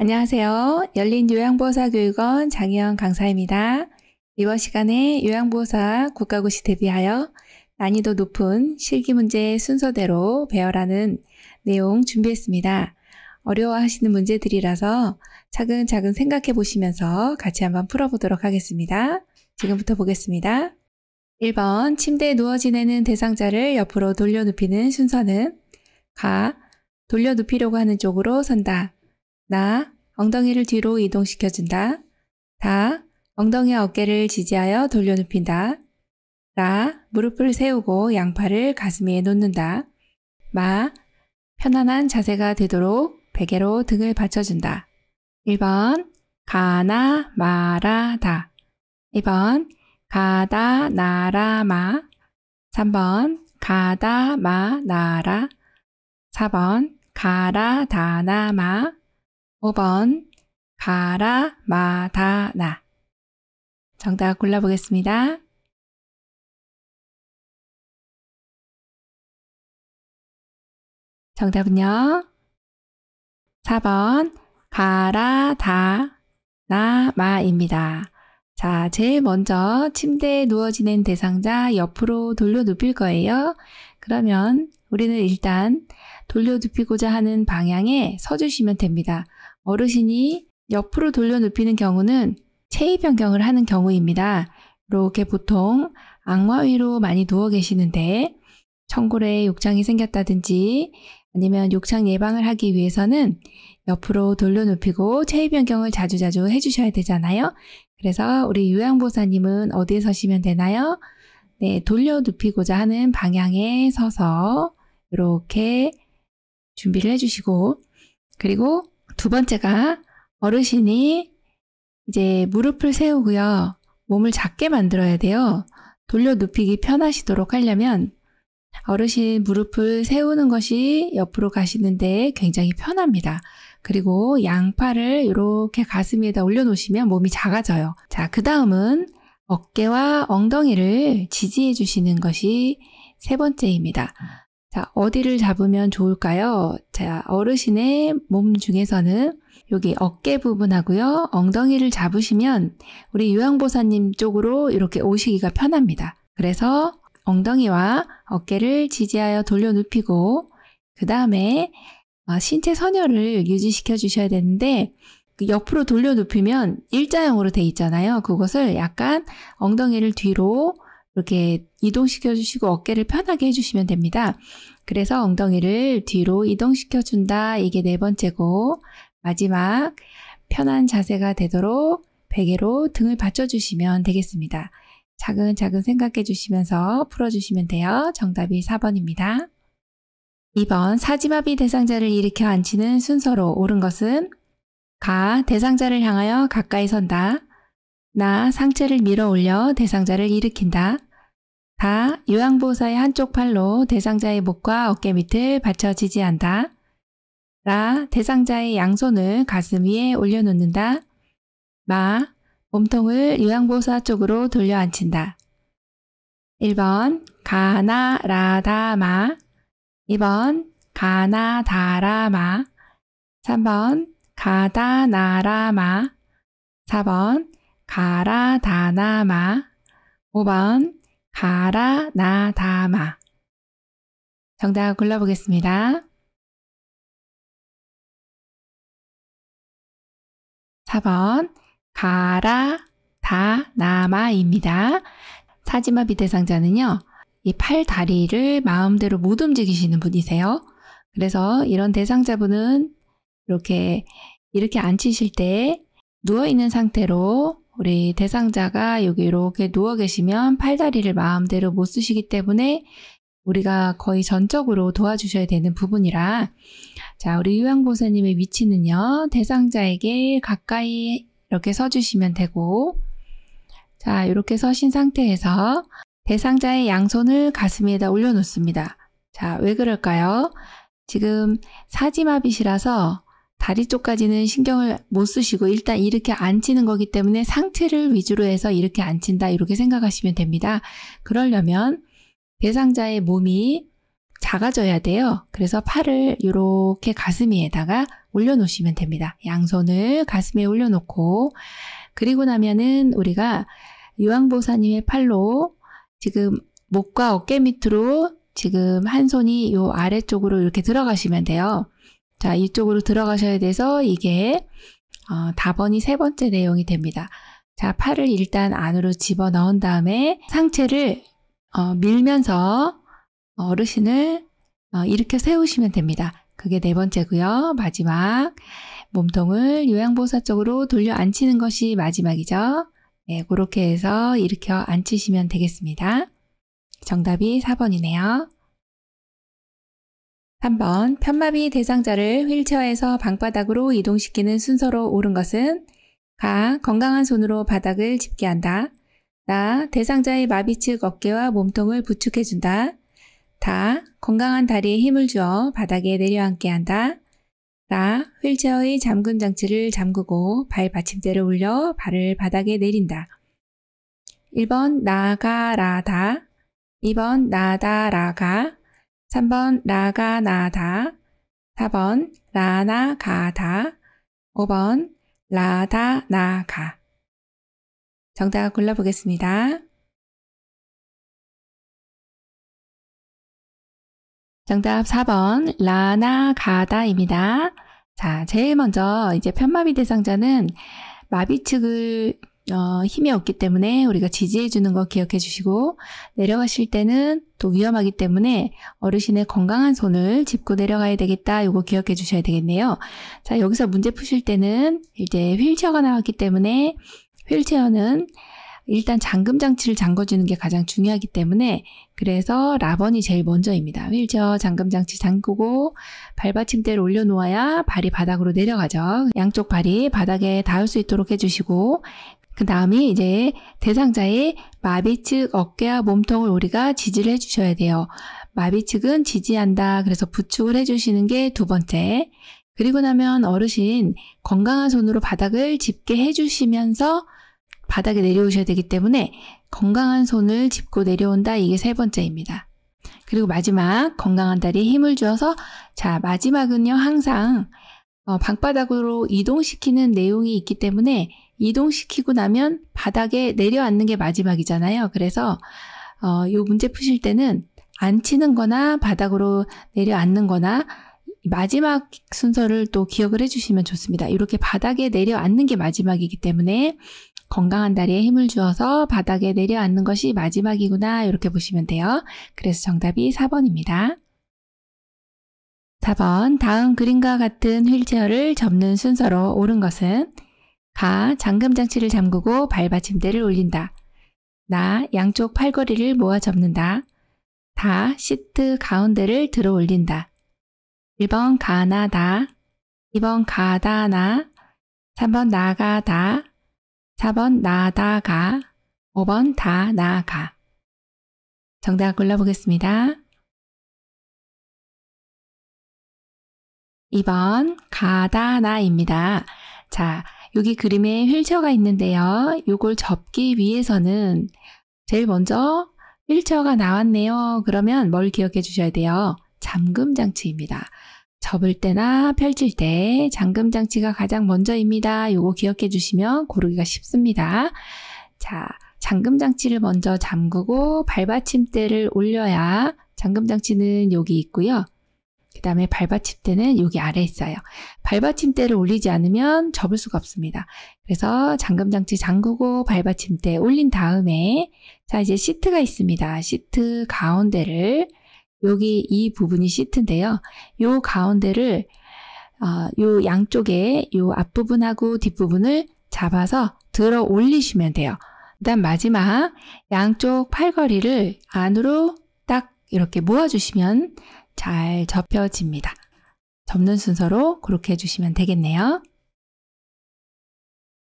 안녕하세요. 열린 요양보호사 교육원 장혜영 강사입니다. 이번 시간에 요양보호사 국가고시 대비하여 난이도 높은 실기 문제 순서대로 배열하는 내용 준비했습니다. 어려워하시는 문제들이라서 차근차근 생각해 보시면서 같이 한번 풀어보도록 하겠습니다. 지금부터 보겠습니다. 1번 침대에 누워 지내는 대상자를 옆으로 돌려 눕히는 순서는 가 돌려 눕히려고 하는 쪽으로 선다. 나 엉덩이를 뒤로 이동시켜준다. 다 엉덩이와 어깨를 지지하여 돌려눕힌다. 라 무릎을 세우고 양팔을 가슴 위에 놓는다. 마 편안한 자세가 되도록 베개로 등을 받쳐준다. 1번 가나 마라다 2번 가다 나라마 3번 가다 마나라 4번 가라 다나마 5번 가라마다나 정답 골라보겠습니다. 정답은요. 4번 가라다나마입니다. 자, 제일 먼저 침대에 누워 지낸 대상자 옆으로 돌려 눕힐 거예요. 그러면 우리는 일단 돌려 눕히고자 하는 방향에 서주시면 됩니다. 어르신이 옆으로 돌려 눕히는 경우는 체위 변경을 하는 경우입니다. 이렇게 보통 악마 위로 많이 누워 계시는데 청골에 욕창이 생겼다든지 아니면 욕창 예방을 하기 위해서는 옆으로 돌려 눕히고 체위 변경을 자주자주 해주셔야 되잖아요. 그래서 우리 요양보사님은 어디에 서시면 되나요? 네, 돌려 눕히고자 하는 방향에 서서 이렇게 준비를 해주시고 그리고 두 번째가 어르신이 이제 무릎을 세우고요. 몸을 작게 만들어야 돼요. 돌려 눕히기 편하시도록 하려면 어르신 무릎을 세우는 것이 옆으로 가시는데 굉장히 편합니다. 그리고 양팔을 이렇게 가슴 위에다 올려놓으시면 몸이 작아져요. 자, 그 다음은 어깨와 엉덩이를 지지해 주시는 것이 세 번째입니다. 자, 어디를 잡으면 좋을까요? 자, 어르신의 몸 중에서는 여기 어깨 부분하고요. 엉덩이를 잡으시면 우리 요양보사님 쪽으로 이렇게 오시기가 편합니다. 그래서 엉덩이와 어깨를 지지하여 돌려 눕히고 그 다음에 아, 신체 선열을 유지시켜 주셔야 되는데 그 옆으로 돌려 눕히면 일자형으로 돼 있잖아요. 그것을 약간 엉덩이를 뒤로 이렇게 이동시켜 주시고 어깨를 편하게 해주시면 됩니다. 그래서 엉덩이를 뒤로 이동시켜 준다. 이게 네 번째고 마지막 편한 자세가 되도록 베개로 등을 받쳐주시면 되겠습니다. 차근차근 생각해 주시면서 풀어주시면 돼요. 정답이 4번입니다. 2번 사지마비 대상자를 일으켜 앉히는 순서로 옳은 것은 가 대상자를 향하여 가까이 선다 나 상체를 밀어 올려 대상자를 일으킨다 다요양보호사의 한쪽 팔로 대상자의 목과 어깨 밑을 받쳐 지지한다. 라. 대상자의 양손을 가슴 위에 올려놓는다. 마. 몸통을 요양보호사 쪽으로 돌려 앉힌다. 1번 가나 라다마 2번 가나 다라마 3번 가다 나라마 4번 가라 다나마 5번 바라나다마. 정답 골라보겠습니다. 4번 가라다나마입니다. 사지마비 대상자는요. 이 팔 다리를 마음대로 못 움직이시는 분이세요. 그래서 이런 대상자분은 이렇게 이렇게 앉히실 때 누워있는 상태로 우리 대상자가 여기 이렇게 누워 계시면 팔다리를 마음대로 못 쓰시기 때문에 우리가 거의 전적으로 도와주셔야 되는 부분이라 자 우리 유양보사님의 위치는요 대상자에게 가까이 이렇게 서주시면 되고 자 이렇게 서신 상태에서 대상자의 양손을 가슴에다 올려놓습니다 자왜 그럴까요 지금 사지마비시라서 다리 쪽까지는 신경을 못 쓰시고 일단 이렇게 앉히는 거기 때문에 상체를 위주로 해서 이렇게 앉힌다 이렇게 생각하시면 됩니다. 그러려면 대상자의 몸이 작아져야 돼요. 그래서 팔을 이렇게 가슴 위에다가 올려놓으시면 됩니다. 양손을 가슴에 올려놓고 그리고 나면은 우리가 유황보사님의 팔로 지금 목과 어깨 밑으로 지금 한 손이 요 아래쪽으로 이렇게 들어가시면 돼요. 자, 이쪽으로 들어가셔야 돼서 이게 어, 답번이 세 번째 내용이 됩니다. 자, 팔을 일단 안으로 집어 넣은 다음에 상체를 어, 밀면서 어르신을 어, 일으켜 세우시면 됩니다. 그게 네 번째고요. 마지막 몸통을 요양보호사 쪽으로 돌려 앉히는 것이 마지막이죠. 네, 그렇게 해서 일으켜 앉히시면 되겠습니다. 정답이 4번이네요. 3번 편마비 대상자를 휠체어에서 방바닥으로 이동시키는 순서로 옳은 것은 가. 건강한 손으로 바닥을 짚게한다. 나. 대상자의 마비 측 어깨와 몸통을 부축해준다. 다. 건강한 다리에 힘을 주어 바닥에 내려앉게 한다. 라. 휠체어의 잠근 장치를 잠그고 발 받침대를 올려 발을 바닥에 내린다. 1번 나가라다 2번 나다라가 3번 라가나다 4번 라나가다 5번 라다나가 정답 골라보겠습니다. 정답 4번 라나가다입니다. 자, 제일 먼저 이제 편마비 대상자는 마비 측을 어, 힘이 없기 때문에 우리가 지지해주는 거 기억해 주시고 내려가실 때는 또 위험하기 때문에 어르신의 건강한 손을 짚고 내려가야 되겠다 이거 기억해 주셔야 되겠네요 자 여기서 문제 푸실 때는 이제 휠체어가 나왔기 때문에 휠체어는 일단 잠금 장치를 잠궈주는 게 가장 중요하기 때문에 그래서 라번이 제일 먼저입니다. 휠체어 잠금 장치 잠그고 발받침대를 올려놓아야 발이 바닥으로 내려가죠. 양쪽 발이 바닥에 닿을 수 있도록 해주시고 그 다음에 이제 대상자의 마비 측 어깨와 몸통을 우리가 지지를 해주셔야 돼요. 마비 측은 지지한다. 그래서 부축을 해주시는 게 두 번째. 그리고 나면 어르신 건강한 손으로 바닥을 짚게 해주시면서 바닥에 내려오셔야 되기 때문에 건강한 손을 짚고 내려온다. 이게 세 번째입니다. 그리고 마지막 건강한 다리에 힘을 주어서 자 마지막은요 항상 어, 방바닥으로 이동시키는 내용이 있기 때문에 이동시키고 나면 바닥에 내려앉는 게 마지막이잖아요. 그래서 어, 요 문제 푸실 때는 앉히는 거나 바닥으로 내려앉는 거나 마지막 순서를 또 기억을 해주시면 좋습니다. 이렇게 바닥에 내려앉는 게 마지막이기 때문에 건강한 다리에 힘을 주어서 바닥에 내려앉는 것이 마지막이구나 이렇게 보시면 돼요. 그래서 정답이 4번입니다. 4번 다음 그림과 같은 휠체어를 접는 순서로 옳은 것은 다 잠금 장치를 잠그고 발받침대를 올린다. 나 양쪽 팔걸이를 모아 접는다. 다 시트 가운데를 들어 올린다. 1번 가나다 2번 가다나 3번 나가다 4번 나다가 5번 다 나가 정답 골라보겠습니다. 2번 가다나입니다. 자, 여기 그림에 휠체어가 있는데요. 이걸 접기 위해서는 제일 먼저 휠체어가 나왔네요. 그러면 뭘 기억해 주셔야 돼요? 잠금 장치입니다. 접을 때나 펼칠 때 잠금 장치가 가장 먼저입니다. 이거 기억해 주시면 고르기가 쉽습니다. 자, 잠금 장치를 먼저 잠그고 발받침대를 올려야 잠금 장치는 여기 있고요. 그 다음에 발받침대는 여기 아래에 있어요. 발받침대를 올리지 않으면 접을 수가 없습니다. 그래서 잠금장치 잠그고 발받침대 올린 다음에 자 이제 시트가 있습니다. 시트 가운데를 여기 이 부분이 시트인데요. 요 가운데를 어, 요 양쪽에 요 앞부분하고 뒷부분을 잡아서 들어 올리시면 돼요. 그다음 마지막 양쪽 팔걸이를 안으로 딱 이렇게 모아주시면 잘 접혀집니다. 접는 순서로 그렇게 해주시면 되겠네요.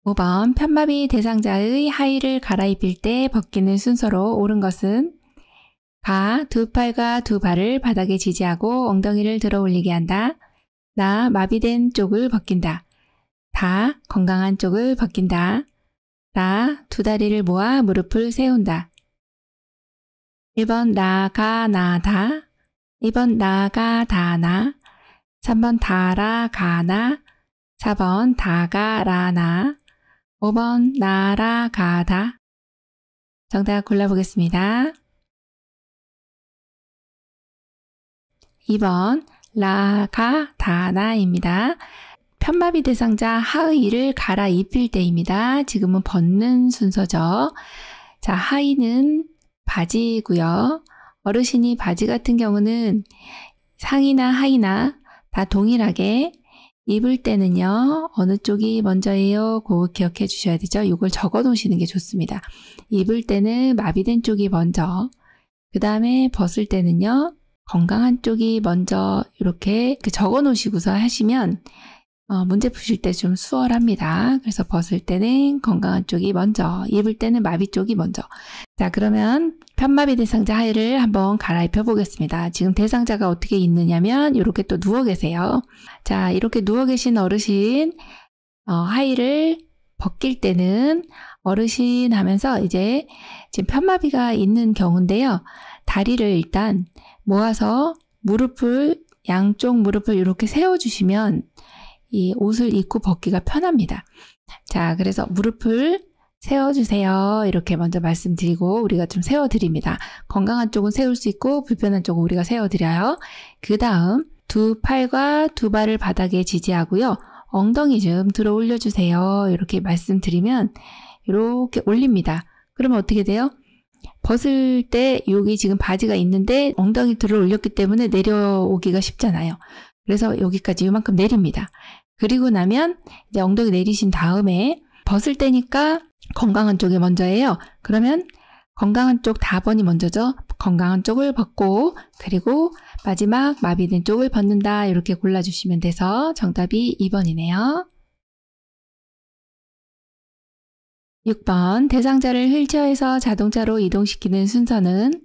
5번 편마비 대상자의 하의를 갈아입힐 때 벗기는 순서로 옳은 것은 가, 두 팔과 두 발을 바닥에 지지하고 엉덩이를 들어 올리게 한다. 나, 마비된 쪽을 벗긴다. 다, 건강한 쪽을 벗긴다. 나, 두 다리를 모아 무릎을 세운다. 1번 나, 가, 나, 다 2번 나가다나, 3번 달아가나, 4번 다가라나, 5번 날아가다. 정답 골라보겠습니다. 2번 라가다나입니다. 편마비 대상자 하의를 갈아입힐 때입니다. 지금은 벗는 순서죠. 자, 하의는 바지고요. 어르신이 바지 같은 경우는 상이나 하이나 다 동일하게 입을 때는요, 어느 쪽이 먼저예요? 그 기억해 주셔야 되죠. 이걸 적어 놓으시는 게 좋습니다. 입을 때는 마비된 쪽이 먼저, 그 다음에 벗을 때는요, 건강한 쪽이 먼저 이렇게 그 적어 놓으시고서 하시면 어, 문제 푸실 때 좀 수월합니다. 그래서 벗을 때는 건강한 쪽이 먼저, 입을 때는 마비 쪽이 먼저. 자, 그러면 편마비 대상자 하의를 한번 갈아입혀 보겠습니다. 지금 대상자가 어떻게 있느냐면 이렇게 또 누워 계세요. 자, 이렇게 누워 계신 어르신 어, 하의를 벗길 때는 어르신 하면서 이제 지금 편마비가 있는 경우인데요. 다리를 일단 모아서 무릎을 양쪽 무릎을 이렇게 세워주시면 이 옷을 입고 벗기가 편합니다. 자, 그래서 무릎을 세워주세요. 이렇게 먼저 말씀드리고 우리가 좀 세워드립니다. 건강한 쪽은 세울 수 있고 불편한 쪽은 우리가 세워드려요. 그 다음 두 팔과 두 발을 바닥에 지지하고요. 엉덩이 좀 들어 올려주세요. 이렇게 말씀드리면 이렇게 올립니다. 그러면 어떻게 돼요? 벗을 때 여기 지금 바지가 있는데 엉덩이 들어 올렸기 때문에 내려오기가 쉽잖아요. 그래서 여기까지 이만큼 내립니다. 그리고 나면 이제 엉덩이 내리신 다음에 벗을 때니까 건강한 쪽이 먼저예요. 그러면 건강한 쪽 4번이 먼저죠. 건강한 쪽을 벗고 그리고 마지막 마비된 쪽을 벗는다 이렇게 골라주시면 돼서 정답이 2번이네요. 6번 대상자를 휠체어에서 자동차로 이동시키는 순서는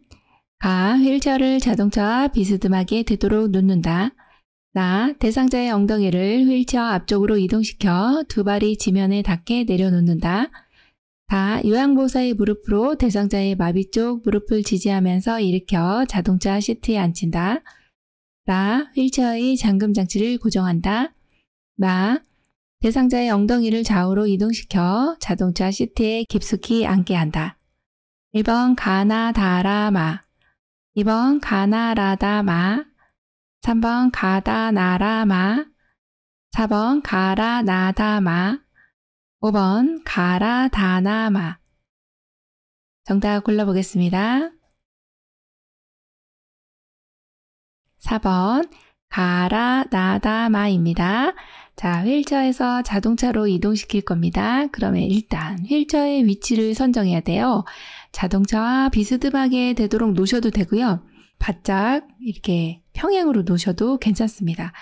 가 휠체어를 자동차와 비스듬하게 되도록 놓는다 나 대상자의 엉덩이를 휠체어 앞쪽으로 이동시켜 두 발이 지면에 닿게 내려놓는다. 다 요양보호사의 무릎으로 대상자의 마비 쪽 무릎을 지지하면서 일으켜 자동차 시트에 앉힌다. 나 휠체어의 잠금 장치를 고정한다. 나 대상자의 엉덩이를 좌우로 이동시켜 자동차 시트에 깊숙이 앉게 한다. 1번 가나다라마 2번 가나라다마 3번 가다 나라마 4번 가라 나다마 5번 가라 다나마 정답 골라보겠습니다. 4번 가라 나다마입니다. 자, 휠체어에서 자동차로 이동시킬 겁니다. 그러면 일단 휠체어의 위치를 선정해야 돼요. 자동차와 비스듬하게 되도록 놓으셔도 되고요. 바짝 이렇게 평행으로 놓으셔도 괜찮습니다.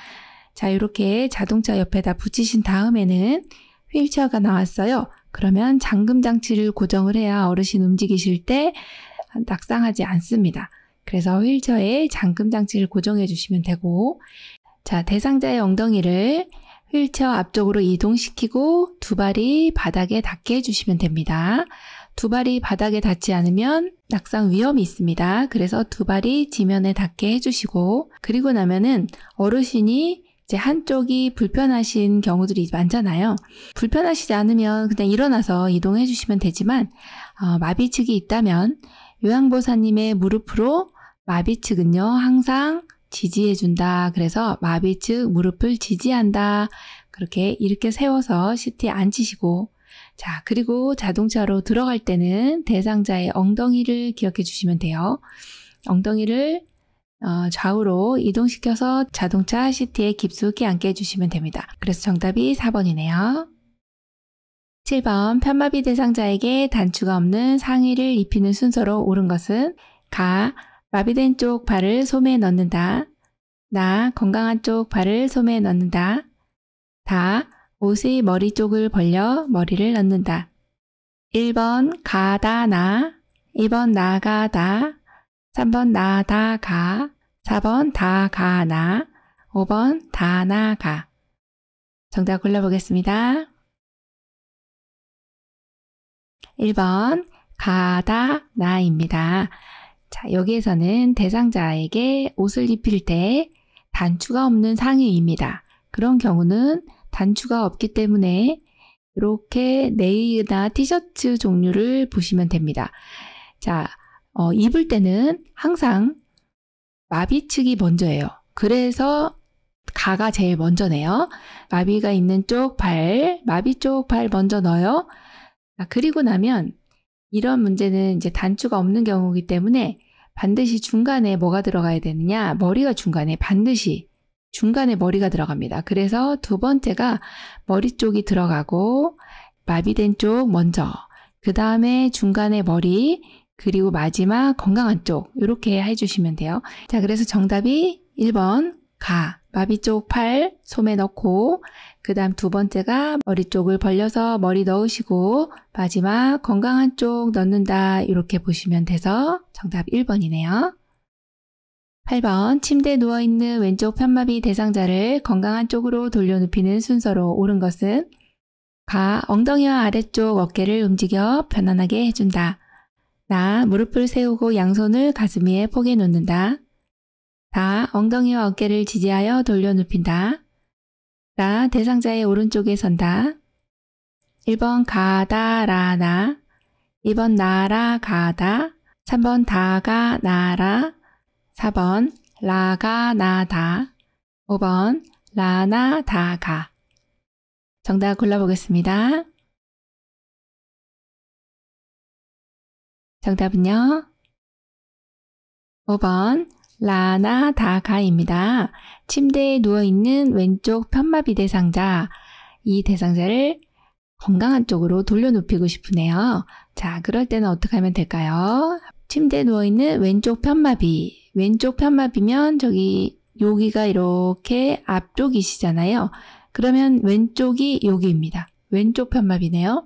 자, 이렇게 자동차 옆에다 붙이신 다음에는 휠체어가 나왔어요. 그러면 잠금 장치를 고정을 해야 어르신 움직이실 때 낙상하지 않습니다. 그래서 휠체어에 잠금 장치를 고정해 주시면 되고 자, 대상자의 엉덩이를 휠체어 앞쪽으로 이동시키고 두 발이 바닥에 닿게 해주시면 됩니다. 두 발이 바닥에 닿지 않으면 낙상 위험이 있습니다. 그래서 두 발이 지면에 닿게 해주시고 그리고 나면은 어르신이 이제 한쪽이 불편하신 경우들이 많잖아요. 불편하시지 않으면 그냥 일어나서 이동해 주시면 되지만 어, 마비측이 있다면 요양보사님의 무릎으로 마비측은요 항상 지지해 준다. 그래서 마비측 무릎을 지지한다. 그렇게 이렇게 세워서 시트에 앉히시고 자, 그리고 자동차로 들어갈 때는 대상자의 엉덩이를 기억해 주시면 돼요. 엉덩이를 어, 좌우로 이동시켜서 자동차 시트에 깊숙이 앉게 해주시면 됩니다. 그래서 정답이 4번이네요. 7번 편마비 대상자에게 단추가 없는 상의를 입히는 순서로 옳은 것은 가 마비된 쪽 발을 소매에 넣는다. 나 건강한 쪽 발을 소매에 넣는다. 다 옷의 머리 쪽을 벌려 머리를 넣는다. 1번 가다 나, 2번 나가다, 3번 나다가, 4번 다가나, 5번 다나가. 정답 골라보겠습니다. 1번 가다 나입니다. 자, 여기에서는 대상자에게 옷을 입힐 때 단추가 없는 상의입니다. 그런 경우는 단추가 없기 때문에 이렇게 네이나 티셔츠 종류를 보시면 됩니다. 자, 어, 입을 때는 항상 마비측이 먼저예요. 그래서 가가 제일 먼저 네요. 마비가 있는 쪽 발, 마비 쪽 발 먼저 넣어요. 자, 아, 그리고 나면 이런 문제는 이제 단추가 없는 경우이기 때문에 반드시 중간에 뭐가 들어가야 되느냐? 머리가 중간에 반드시 중간에 머리가 들어갑니다. 그래서 두 번째가 머리 쪽이 들어가고 마비된 쪽 먼저, 그 다음에 중간에 머리, 그리고 마지막 건강한 쪽 이렇게 해주시면 돼요. 자, 그래서 정답이 1번 가, 마비 쪽 팔 소매 넣고 그 다음 두 번째가 머리 쪽을 벌려서 머리 넣으시고 마지막 건강한 쪽 넣는다 이렇게 보시면 돼서 정답 1번이네요. 8번 침대에 누워있는 왼쪽 편마비 대상자를 건강한 쪽으로 돌려눕히는 순서로 오른 것은 가 엉덩이와 아래쪽 어깨를 움직여 편안하게 해준다. 나 무릎을 세우고 양손을 가슴 위에 포개 놓는다. 다 엉덩이와 어깨를 지지하여 돌려눕힌다. 나 대상자의 오른쪽에 선다. 1번 가다 라나 2번 나라 가다 3번 다가 나라 4번 라가나다 5번 라나다가 정답 골라보겠습니다. 정답은요. 5번 라나다가입니다. 침대에 누워있는 왼쪽 편마비 대상자 이 대상자를 건강한 쪽으로 돌려눕히고 싶으네요. 자, 그럴 때는 어떻게 하면 될까요? 침대에 누워있는 왼쪽 편마비. 왼쪽 편마비면 저기 여기가 이렇게 앞쪽이시잖아요. 그러면 왼쪽이 여기입니다. 왼쪽 편마비네요.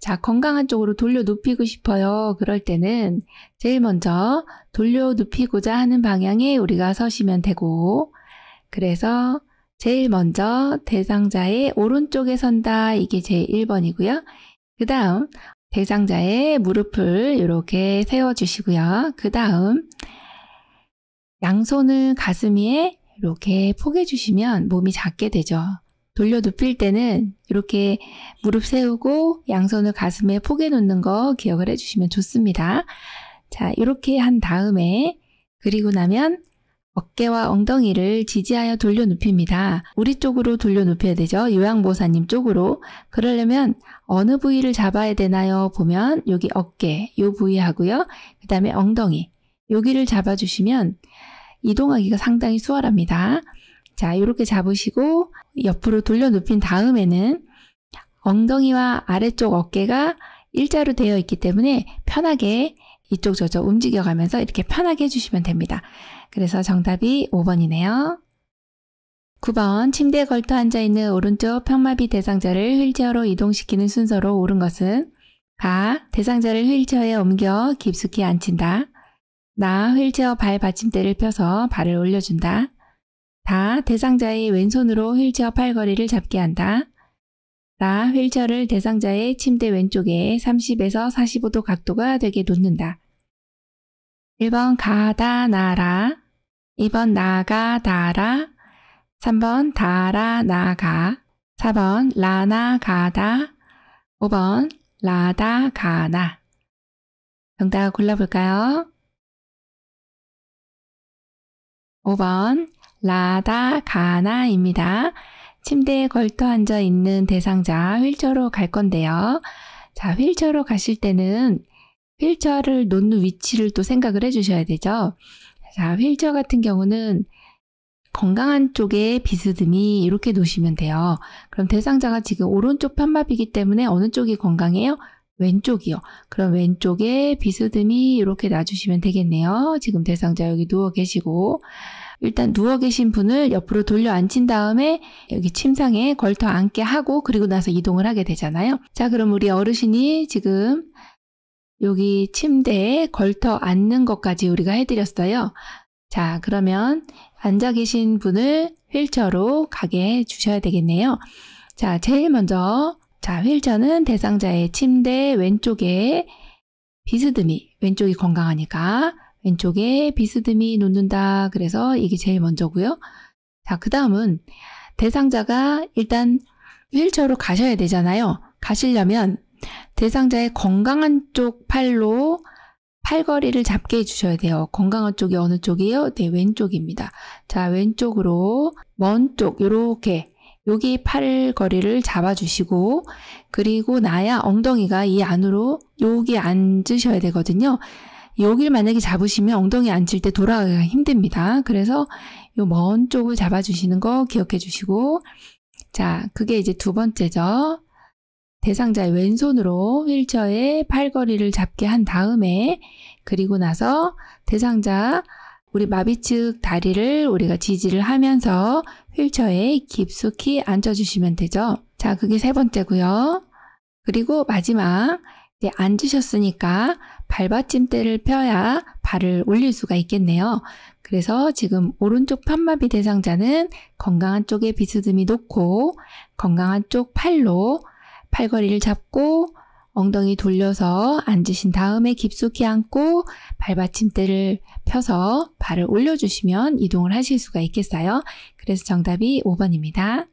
자, 건강한 쪽으로 돌려 눕히고 싶어요. 그럴 때는 제일 먼저 돌려 눕히고자 하는 방향에 우리가 서시면 되고, 그래서 제일 먼저 대상자의 오른쪽에 선다. 이게 제 1번이고요. 그 다음, 대상자의 무릎을 이렇게 세워주시고요. 그 다음 양손을 가슴 위에 이렇게 포개주시면 몸이 작게 되죠. 돌려 눕힐 때는 이렇게 무릎 세우고 양손을 가슴에 포개 놓는 거 기억을 해주시면 좋습니다. 자, 이렇게 한 다음에 그리고 나면 어깨와 엉덩이를 지지하여 돌려 눕힙니다. 우리 쪽으로 돌려 눕혀야 되죠. 요양보사님 쪽으로. 그러려면 어느 부위를 잡아야 되나요? 보면 여기 어깨, 요 부위 하고요. 그 다음에 엉덩이, 여기를 잡아주시면 이동하기가 상당히 수월합니다. 자, 이렇게 잡으시고 옆으로 돌려 눕힌 다음에는 엉덩이와 아래쪽 어깨가 일자로 되어 있기 때문에 편하게 이쪽 저쪽 움직여가면서 이렇게 편하게 해주시면 됩니다. 그래서 정답이 5번이네요. 9번 침대에 걸터 앉아있는 오른쪽 평마비 대상자를 휠체어로 이동시키는 순서로 오른 것은 가 대상자를 휠체어에 옮겨 깊숙이 앉힌다. 나 휠체어 발 받침대를 펴서 발을 올려준다. 다 대상자의 왼손으로 휠체어 팔걸이를 잡게 한다. 나 휠체어를 대상자의 침대 왼쪽에 30에서 45도 각도가 되게 놓는다. 1번 가다 나라 2번 나가 다라 3번 다라 나가 4번 라나 가다 5번 라다 가나 정답 골라볼까요? 5번 라다 가나입니다. 침대에 걸터 앉아 있는 대상자 휠체어로 갈 건데요. 자, 휠체어로 가실 때는 휠체어를 놓는 위치를 또 생각을 해주셔야 되죠. 자, 휠체어 같은 경우는 건강한 쪽에 비스듬히 이렇게 놓으시면 돼요. 그럼 대상자가 지금 오른쪽 편마비기 때문에 어느 쪽이 건강해요? 왼쪽이요. 그럼 왼쪽에 비스듬히 이렇게 놔주시면 되겠네요. 지금 대상자 여기 누워 계시고 일단 누워 계신 분을 옆으로 돌려 앉힌 다음에 여기 침상에 걸터 앉게 하고 그리고 나서 이동을 하게 되잖아요. 자 그럼 우리 어르신이 지금 여기 침대에 걸터 앉는 것까지 우리가 해드렸어요. 자, 그러면 앉아 계신 분을 휠체어로 가게 해주셔야 되겠네요. 자, 제일 먼저 자, 휠체어는 대상자의 침대 왼쪽에 비스듬히, 왼쪽이 건강하니까 왼쪽에 비스듬히 놓는다. 그래서 이게 제일 먼저고요. 자, 그 다음은 대상자가 일단 휠체어로 가셔야 되잖아요. 가시려면 대상자의 건강한 쪽 팔로 팔걸이를 잡게 해주셔야 돼요. 건강한 쪽이 어느 쪽이에요? 네, 왼쪽입니다. 자, 왼쪽으로 먼 쪽, 요렇게 여기 팔걸이를 잡아주시고 그리고 나야 엉덩이가 이 안으로 여기 앉으셔야 되거든요. 여기를 만약에 잡으시면 엉덩이 앉힐 때 돌아가기가 힘듭니다. 그래서 요 먼 쪽을 잡아주시는 거 기억해 주시고 자, 그게 이제 두 번째죠. 대상자의 왼손으로 휠체어의 팔걸이를 잡게 한 다음에 그리고 나서 대상자 우리 마비 측 다리를 우리가 지지를 하면서 휠체어에 깊숙이 앉아주시면 되죠. 자, 그게 세 번째고요. 그리고 마지막 이제 앉으셨으니까 발받침대를 펴야 발을 올릴 수가 있겠네요. 그래서 지금 오른쪽 판마비 대상자는 건강한 쪽에 비스듬히 놓고 건강한 쪽 팔로 팔걸이를 잡고 엉덩이 돌려서 앉으신 다음에 깊숙이 앉고 발받침대를 펴서 발을 올려주시면 이동을 하실 수가 있겠어요. 그래서 정답이 5번입니다.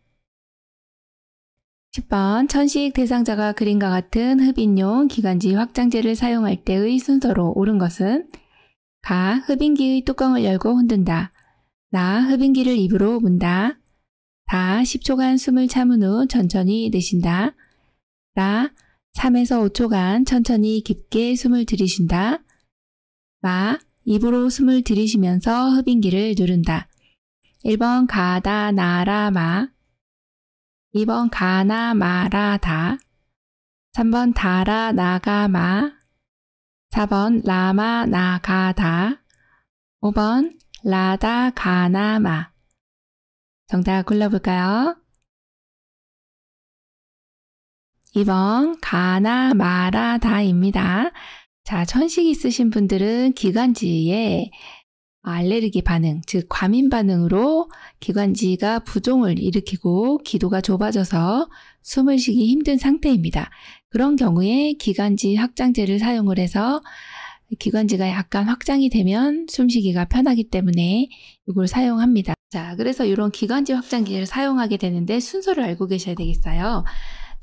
10번 천식 대상자가 그림과 같은 흡인용 기관지 확장제를 사용할 때의 순서로 옳은 것은 가 흡인기의 뚜껑을 열고 흔든다. 나 흡인기를 입으로 문다. 다 10초간 숨을 참은 후 천천히 내쉰다. 라 3에서 5초간 천천히 깊게 숨을 들이쉰다. 마 입으로 숨을 들이쉬면서 흡인기를 누른다. 1번 가다 나라 마 2번 가나 마라 다 3번 달아 나가 마 4번 라마 나가다 5번 라다 가나 마 정답 골라볼까요? 2번 가나 마라다입니다. 자, 천식 이 있으신 분들은 기관지에 알레르기 반응, 즉 과민 반응으로 기관지가 부종을 일으키고 기도가 좁아져서 숨을 쉬기 힘든 상태입니다. 그런 경우에 기관지 확장제를 사용을 해서 기관지가 약간 확장이 되면 숨쉬기가 편하기 때문에 이걸 사용합니다. 자, 그래서 이런 기관지 확장기를 사용하게 되는데 순서를 알고 계셔야 되겠어요.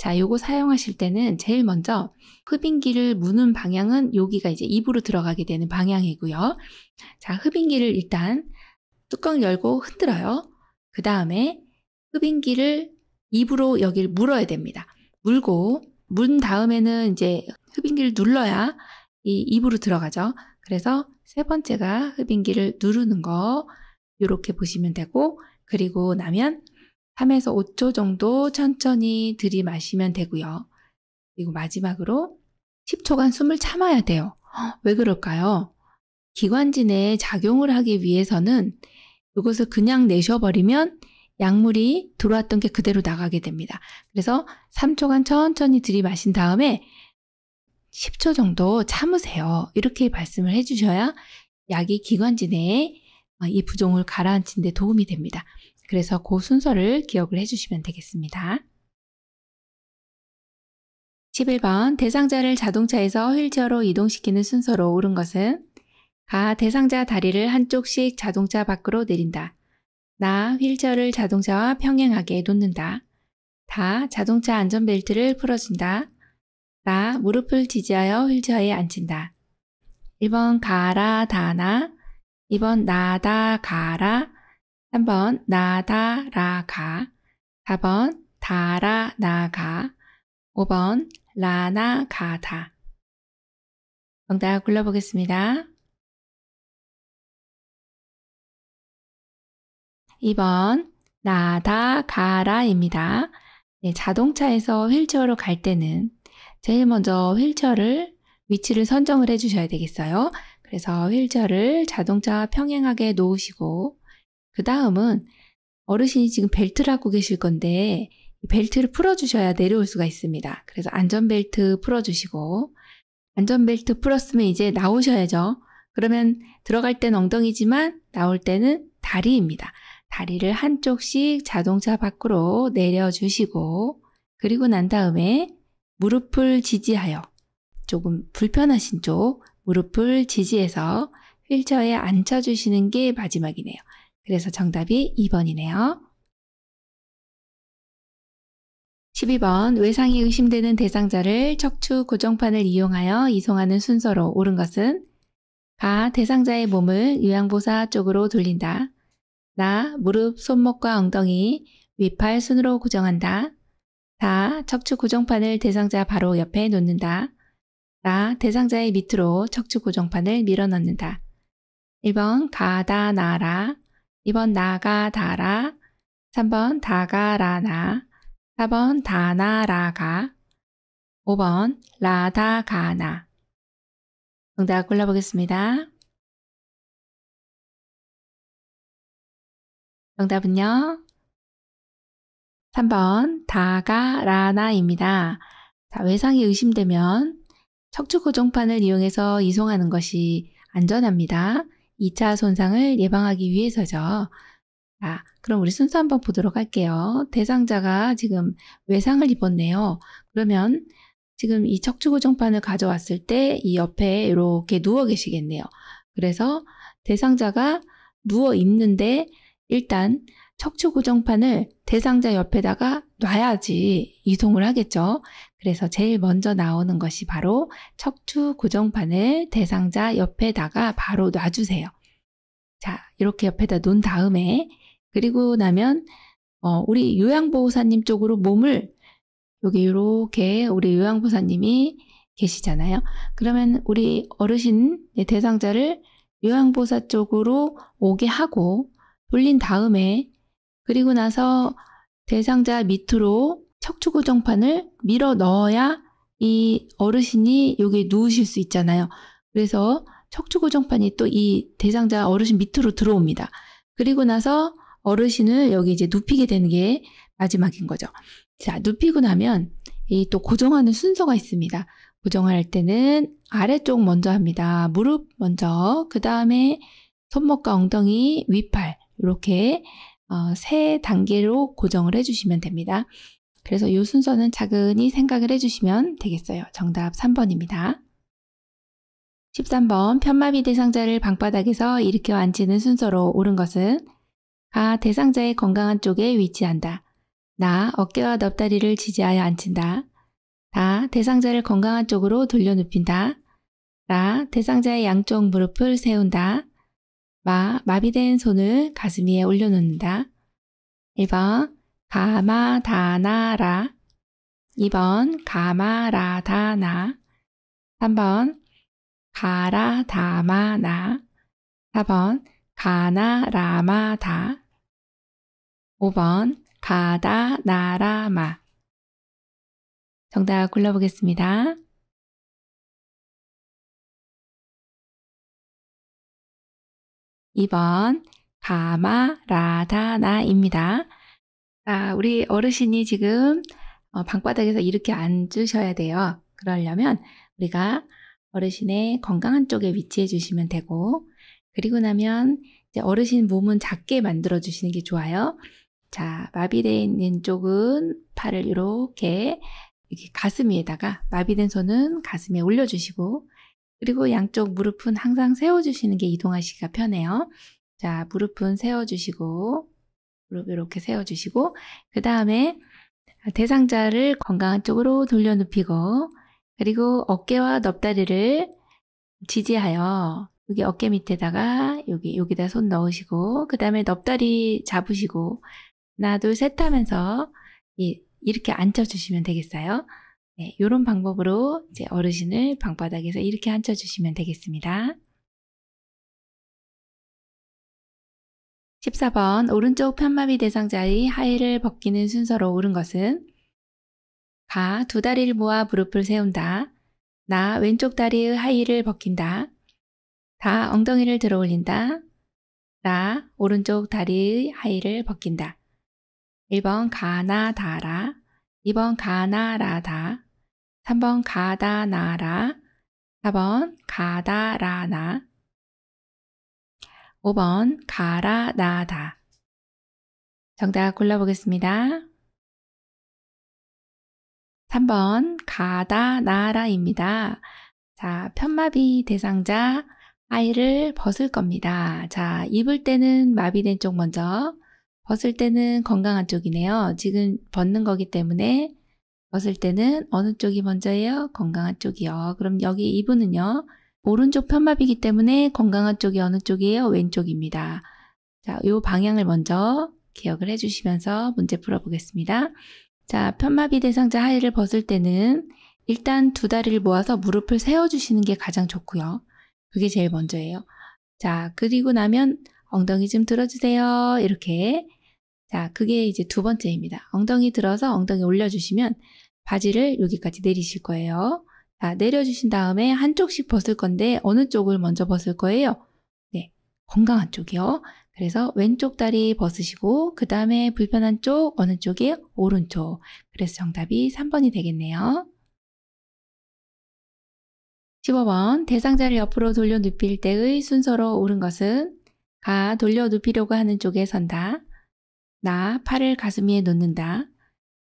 자, 요거 사용하실 때는 제일 먼저 흡인기를 무는 방향은 여기가 이제 입으로 들어가게 되는 방향이고요. 자, 흡인기를 일단 뚜껑 열고 흔들어요. 그 다음에 흡인기를 입으로 여기를 물어야 됩니다. 물고 문 다음에는 이제 흡인기를 눌러야 이 입으로 들어가죠. 그래서 세 번째가 흡인기를 누르는 거 이렇게 보시면 되고 그리고 나면 3에서 5초 정도 천천히 들이마시면 되고요. 그리고 마지막으로 10초간 숨을 참아야 돼요. 왜 그럴까요? 기관진에 작용을 하기 위해서는 이것을 그냥 내셔버리면 약물이 들어왔던 게 그대로 나가게 됩니다. 그래서 3초간 천천히 들이마신 다음에 10초 정도 참으세요. 이렇게 말씀을 해주셔야 약이 기관지 내에 이 부종을 가라앉힌 데 도움이 됩니다. 그래서 그 순서를 기억을 해주시면 되겠습니다. 11번 대상자를 자동차에서 휠체어로 이동시키는 순서로 옳은 것은 가 대상자 다리를 한쪽씩 자동차 밖으로 내린다. 나 휠체어를 자동차와 평행하게 놓는다. 다 자동차 안전벨트를 풀어준다. 나 무릎을 지지하여 휠체어에 앉힌다. 1번 가라 다나 2번 나다 가라 3번 나다라가 4번 달아나가 5번 라나가다 정답 골라보겠습니다. 2번 나다가라입니다. 네, 자동차에서 휠체어로 갈 때는 제일 먼저 휠체어를 위치를 선정을 해주셔야 되겠어요. 그래서 휠체어를 자동차와 평행하게 놓으시고 그 다음은 어르신이 지금 벨트를 하고 계실 건데 벨트를 풀어주셔야 내려올 수가 있습니다. 그래서 안전벨트 풀어주시고 안전벨트 풀었으면 이제 나오셔야죠. 그러면 들어갈 땐 엉덩이지만 나올 때는 다리입니다. 다리를 한쪽씩 자동차 밖으로 내려주시고 그리고 난 다음에 무릎을 지지하여 조금 불편하신 쪽 무릎을 지지해서 휠체어에 앉혀주시는 게 마지막이네요. 그래서 정답이 2번이네요. 12번 외상이 의심되는 대상자를 척추 고정판을 이용하여 이송하는 순서로 옳은 것은 가 대상자의 몸을 요양보사 쪽으로 돌린다. 나 무릎, 손목과 엉덩이, 위팔 순으로 고정한다. 다 척추 고정판을 대상자 바로 옆에 놓는다. 나 대상자의 밑으로 척추 고정판을 밀어 넣는다. 1번 가다 나라 2번 나가다라, 3번 다가라나, 4번 다나라가, 5번 라다가나. 정답 골라보겠습니다. 정답은요. 3번 다가라나입니다. 자, 외상이 의심되면 척추 고정판을 이용해서 이송하는 것이 안전합니다. 2차 손상을 예방하기 위해서죠. 아, 그럼 우리 순서 한번 보도록 할게요. 대상자가 지금 외상을 입었네요. 그러면 지금 이 척추 구정판을 가져왔을 때 이 옆에 이렇게 누워 계시겠네요. 그래서 대상자가 누워 있는데 일단 척추 구정판을 대상자 옆에다가 놔야지 이송을 하겠죠. 그래서 제일 먼저 나오는 것이 바로 척추 고정판을 대상자 옆에다가 바로 놔주세요. 자, 이렇게 옆에다 놓은 다음에 그리고 나면 어, 우리 요양보호사님 쪽으로 몸을 여기 이렇게 우리 요양보호사님이 계시잖아요. 그러면 우리 어르신 네, 대상자를 요양보호사 쪽으로 오게 하고 돌린 다음에 그리고 나서 대상자 밑으로 척추 고정판을 밀어 넣어야 이 어르신이 여기 누우실 수 있잖아요. 그래서 척추 고정판이 또 이 대상자 어르신 밑으로 들어옵니다. 그리고 나서 어르신을 여기 이제 눕히게 되는 게 마지막인 거죠. 자, 눕히고 나면 이 또 고정하는 순서가 있습니다. 고정할 때는 아래쪽 먼저 합니다. 무릎 먼저, 그 다음에 손목과 엉덩이, 위팔 이렇게 어, 세 단계로 고정을 해주시면 됩니다. 그래서 이 순서는 차근히 생각을 해주시면 되겠어요. 정답 3번입니다. 13번 편마비 대상자를 방바닥에서 일으켜 앉히는 순서로 옳은 것은 아 대상자의 건강한 쪽에 위치한다. 나 어깨와 넙다리를 지지하여 앉힌다. 나 대상자를 건강한 쪽으로 돌려 눕힌다. 나 대상자의 양쪽 무릎을 세운다. 마 마비된 손을 가슴 위에 올려놓는다. 1번 가마다나라 2번 가마라다나 3번 가라다마나 4번 가나라마다 5번 가다나라마 정답 골라보겠습니다. 2번 가마라다나입니다. 자, 아, 우리 어르신이 지금 어, 방바닥에서 이렇게 앉으셔야 돼요. 그러려면 우리가 어르신의 건강한 쪽에 위치해 주시면 되고, 그리고 나면 어르신 몸은 작게 만들어 주시는 게 좋아요. 자, 마비되어 있는 쪽은 팔을 이렇게, 이렇게 가슴 위에다가 마비된 손은 가슴에 올려주시고, 그리고 양쪽 무릎은 항상 세워주시는 게 이동하시기가 편해요. 자, 무릎은 세워주시고, 무릎 이렇게 세워주시고 그 다음에 대상자를 건강한 쪽으로 돌려눕히고 그리고 어깨와 넙다리를 지지하여 여기 어깨 밑에다가 여기 여기다 손 넣으시고 그 다음에 넙다리 잡으시고 하나 둘셋 하면서 예, 이렇게 앉혀주시면 되겠어요. 네, 이런 방법으로 이제 어르신을 방바닥에서 이렇게 앉혀주시면 되겠습니다. 14번 오른쪽 편마비 대상자의 하의를 벗기는 순서로 옳은 것은 가 두 다리를 모아 무릎을 세운다. 나 왼쪽 다리의 하의를 벗긴다. 다 엉덩이를 들어 올린다. 나, 오른쪽 다리의 하의를 벗긴다. 1번 가나 다라 2번 가나 라다 3번 가다 나라 4번 가다 라나 5번 가라 나다 정답 골라보겠습니다. 3번 가다 나라입니다. 자, 편마비 대상자 아이를 벗을 겁니다. 자, 입을 때는 마비된 쪽 먼저, 벗을 때는 건강한 쪽이네요. 지금 벗는 거기 때문에 벗을 때는 어느 쪽이 먼저예요? 건강한 쪽이요. 그럼 여기 이분은요. 오른쪽 편마비기 이 때문에 건강한 쪽이 어느 쪽이에요? 왼쪽입니다. 자, 요 방향을 먼저 기억을 해주시면서 문제 풀어보겠습니다. 자, 편마비 대상자 하의를 벗을 때는 일단 두 다리를 모아서 무릎을 세워주시는 게 가장 좋고요. 그게 제일 먼저예요. 자, 그리고 나면 엉덩이 좀 들어주세요. 이렇게. 자, 그게 이제 두 번째입니다. 엉덩이 들어서 엉덩이 올려주시면 바지를 여기까지 내리실 거예요. 자, 내려주신 다음에 한쪽씩 벗을 건데 어느 쪽을 먼저 벗을 거예요? 네, 건강한 쪽이요. 그래서 왼쪽 다리 벗으시고 그 다음에 불편한 쪽 어느 쪽이 오른쪽. 그래서 정답이 3번이 되겠네요. 15번 대상자를 옆으로 돌려 눕힐 때의 순서로 오른 것은 가 돌려 눕히려고 하는 쪽에 선다. 나 팔을 가슴 위에 놓는다.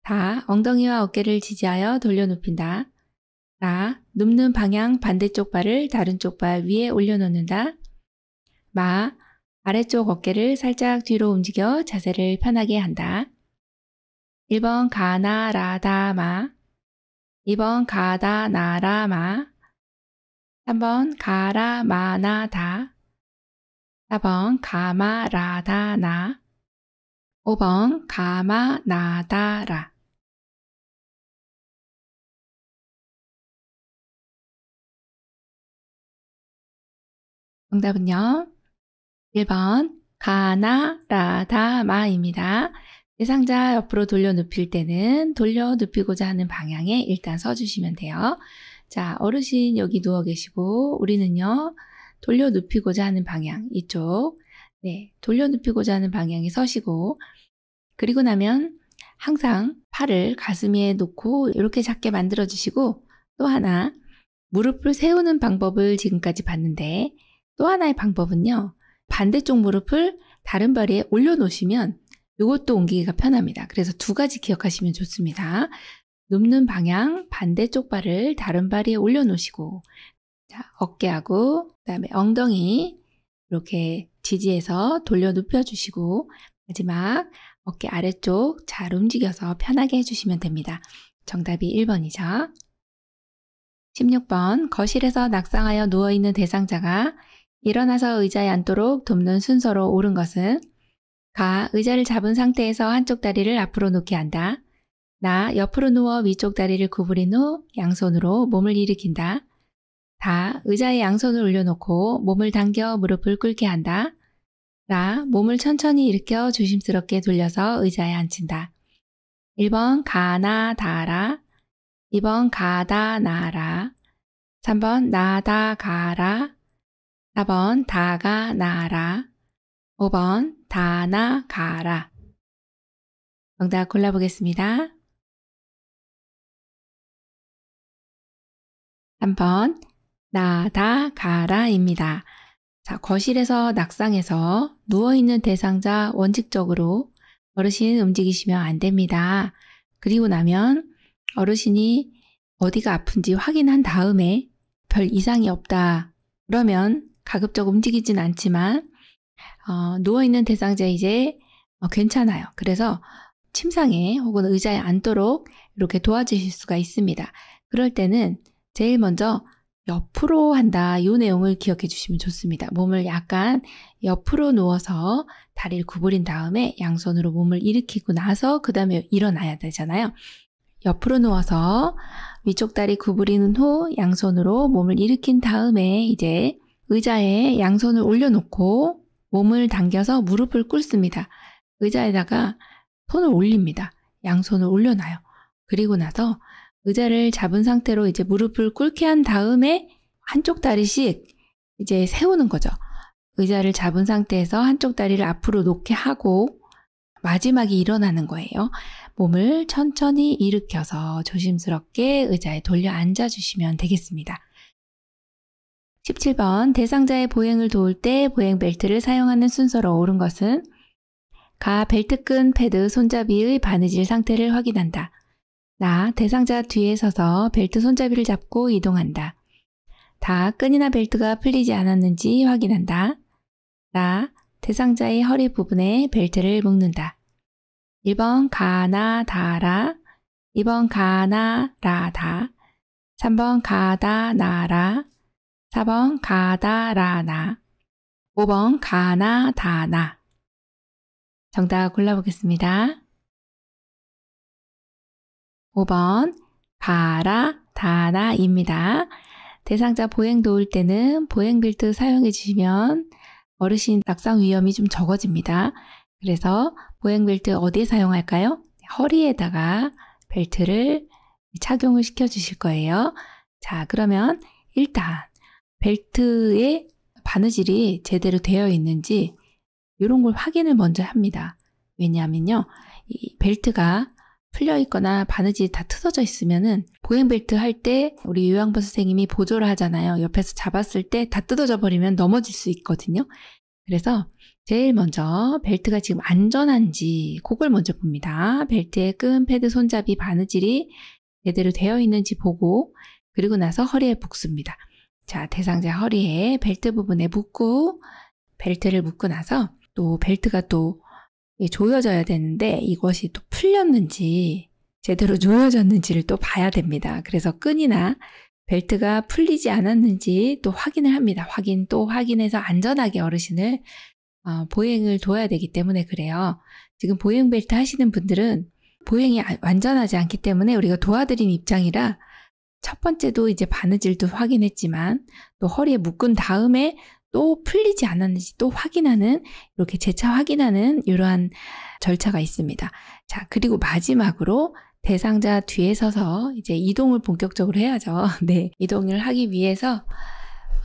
다 엉덩이와 어깨를 지지하여 돌려 눕힌다. 나, 눕는 방향 반대쪽 발을 다른 쪽 발 위에 올려놓는다. 마, 아래쪽 어깨를 살짝 뒤로 움직여 자세를 편하게 한다. 1번 가나 라다 마 2번 가다 나라 마 3번 가라 마나 다 4번 가마 라다 나 5번 가마 나다 라 정답은요. 1번 가나라다마입니다. 상자 옆으로 돌려 눕힐 때는 돌려 눕히고자 하는 방향에 일단 서주시면 돼요. 자, 어르신 여기 누워 계시고 우리는요. 돌려 눕히고자 하는 방향 이쪽 네, 돌려 눕히고자 하는 방향에 서시고 그리고 나면 항상 팔을 가슴에 위 놓고 이렇게 작게 만들어 주시고 또 하나 무릎을 세우는 방법을 지금까지 봤는데 또 하나의 방법은요. 반대쪽 무릎을 다른 발에 올려놓으시면 이것도 옮기기가 편합니다. 그래서 두 가지 기억하시면 좋습니다. 눕는 방향 반대쪽 발을 다른 발 위에 올려놓으시고 자, 어깨하고 그다음에 엉덩이 이렇게 지지해서 돌려 눕혀주시고 마지막 어깨 아래쪽 잘 움직여서 편하게 해주시면 됩니다. 정답이 1번이죠. 16번 거실에서 낙상하여 누워있는 대상자가 일어나서 의자에 앉도록 돕는 순서로 오른 것은 가. 의자를 잡은 상태에서 한쪽 다리를 앞으로 놓게 한다. 나. 옆으로 누워 위쪽 다리를 구부린 후 양손으로 몸을 일으킨다. 다. 의자에 양손을 올려놓고 몸을 당겨 무릎을 꿇게 한다. 나. 몸을 천천히 일으켜 조심스럽게 돌려서 의자에 앉힌다. 1번 가나 다라 2번 가다 나라 3번 나다 가라 4번 다가 나라 5번 다나 가라 정답 골라보겠습니다. 3번 나다 가라입니다. 자, 거실에서 낙상에서 누워있는 대상자 원칙적으로 어르신 움직이시면 안 됩니다. 그리고 나면 어르신이 어디가 아픈지 확인한 다음에 별 이상이 없다. 그러면 가급적 움직이진 않지만 어, 누워있는 대상자 이제 어, 괜찮아요. 그래서 침상에 혹은 의자에 앉도록 이렇게 도와주실 수가 있습니다. 그럴 때는 제일 먼저 옆으로 한다 이 내용을 기억해 주시면 좋습니다. 몸을 약간 옆으로 누워서 다리를 구부린 다음에 양손으로 몸을 일으키고 나서 그 다음에 일어나야 되잖아요. 옆으로 누워서 위쪽 다리 구부리는후 양손으로 몸을 일으킨 다음에 이제 의자에 양손을 올려놓고 몸을 당겨서 무릎을 꿇습니다. 의자에다가 손을 올립니다. 양손을 올려놔요. 그리고 나서 의자를 잡은 상태로 이제 무릎을 꿇게 한 다음에 한쪽 다리씩 이제 세우는 거죠. 의자를 잡은 상태에서 한쪽 다리를 앞으로 놓게 하고 마지막에 일어나는 거예요. 몸을 천천히 일으켜서 조심스럽게 의자에 돌려 앉아 주시면 되겠습니다. 17번 대상자의 보행을 도울 때 보행 벨트를 사용하는 순서로 옳은 것은 가 벨트끈 패드 손잡이의 바느질 상태를 확인한다. 나 대상자 뒤에 서서 벨트 손잡이를 잡고 이동한다. 다 끈이나 벨트가 풀리지 않았는지 확인한다. 나 대상자의 허리 부분에 벨트를 묶는다. 1번 가나 다라 2번 가나 라다 3번 가다 나라 4번 가다라나 5번 가나다나 정답 골라보겠습니다. 5번 가라다나입니다. 대상자 보행 도울 때는 보행 벨트 사용해 주시면 어르신 낙상 위험이 좀 적어집니다. 그래서 보행 벨트 어디에 사용할까요? 허리에다가 벨트를 착용을 시켜 주실 거예요. 자, 그러면 일단 벨트의 바느질이 제대로 되어 있는지 이런 걸 확인을 먼저 합니다. 왜냐하면요. 이 벨트가 풀려 있거나 바느질이 다 틀어져 있으면은 보행 벨트 할 때 우리 요양보 선생님이 보조를 하잖아요. 옆에서 잡았을 때 다 뜯어져 버리면 넘어질 수 있거든요. 그래서 제일 먼저 벨트가 지금 안전한지 그걸 먼저 봅니다. 벨트의 끈, 패드, 손잡이, 바느질이 제대로 되어 있는지 보고 그리고 나서 허리에 묶습니다. 자, 대상자 허리에 벨트 부분에 묶고 벨트를 묶고 나서 또 벨트가 또 조여져야 되는데 이것이 또 풀렸는지 제대로 조여졌는지를 또 봐야 됩니다. 그래서 끈이나 벨트가 풀리지 않았는지 또 확인을 합니다. 확인 또 확인해서 안전하게 어르신을 어, 보행을 둬야 되기 때문에 그래요. 지금 보행 벨트 하시는 분들은 보행이 완전하지 않기 때문에 우리가 도와드린 입장이라 첫 번째도 이제 바느질도 확인했지만 또 허리에 묶은 다음에 또 풀리지 않았는지 또 확인하는 이렇게 재차 확인하는 이러한 절차가 있습니다. 자, 그리고 마지막으로 대상자 뒤에 서서 이제 이동을 본격적으로 해야죠. 네. 이동을 하기 위해서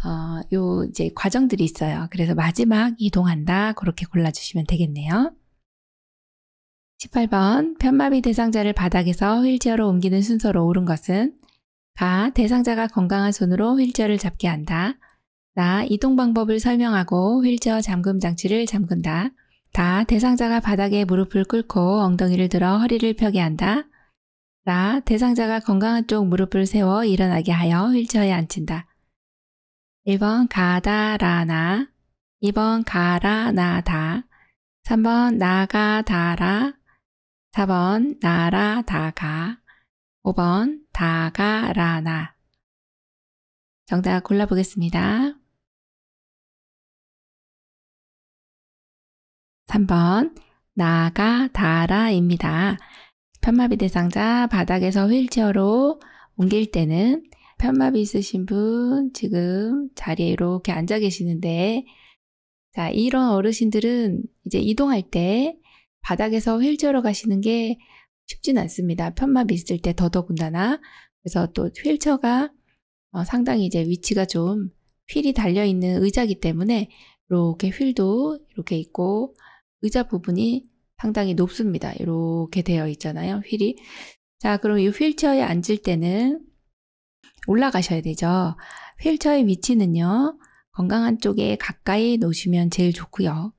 어, 요 이제 과정들이 있어요. 그래서 마지막 이동한다. 그렇게 골라 주시면 되겠네요. 18번 편마비 대상자를 바닥에서 휠체어로 옮기는 순서로 오른 것은 가. 대상자가 건강한 손으로 휠체어를 잡게 한다. 나. 이동 방법을 설명하고 휠체어 잠금 장치를 잠근다. 다. 대상자가 바닥에 무릎을 꿇고 엉덩이를 들어 허리를 펴게 한다. 나, 대상자가 건강한 쪽 무릎을 세워 일어나게 하여 휠체어에 앉힌다. 1번 가다 라나 2번 가라 나다 3번 나가 다라 4번 나라 다가 5번 다가라나. 정답 골라보겠습니다. 3번 나가다라입니다. 편마비 대상자 바닥에서 휠체어로 옮길 때는 편마비 있으신 분 지금 자리에 이렇게 앉아 계시는데 자 이런 어르신들은 이제 이동할 때 바닥에서 휠체어로 가시는 게 쉽진 않습니다. 편마비 있을 때 더더군다나 그래서 또 휠체어가 어, 상당히 이제 위치가 좀 휠이 달려있는 의자기 때문에 이렇게 휠도 이렇게 있고 의자 부분이 상당히 높습니다. 이렇게 되어 있잖아요. 휠이. 자 그럼 이 휠체어에 앉을 때는 올라가셔야 되죠. 휠체어의 위치는요. 건강한 쪽에 가까이 놓으시면 제일 좋고요.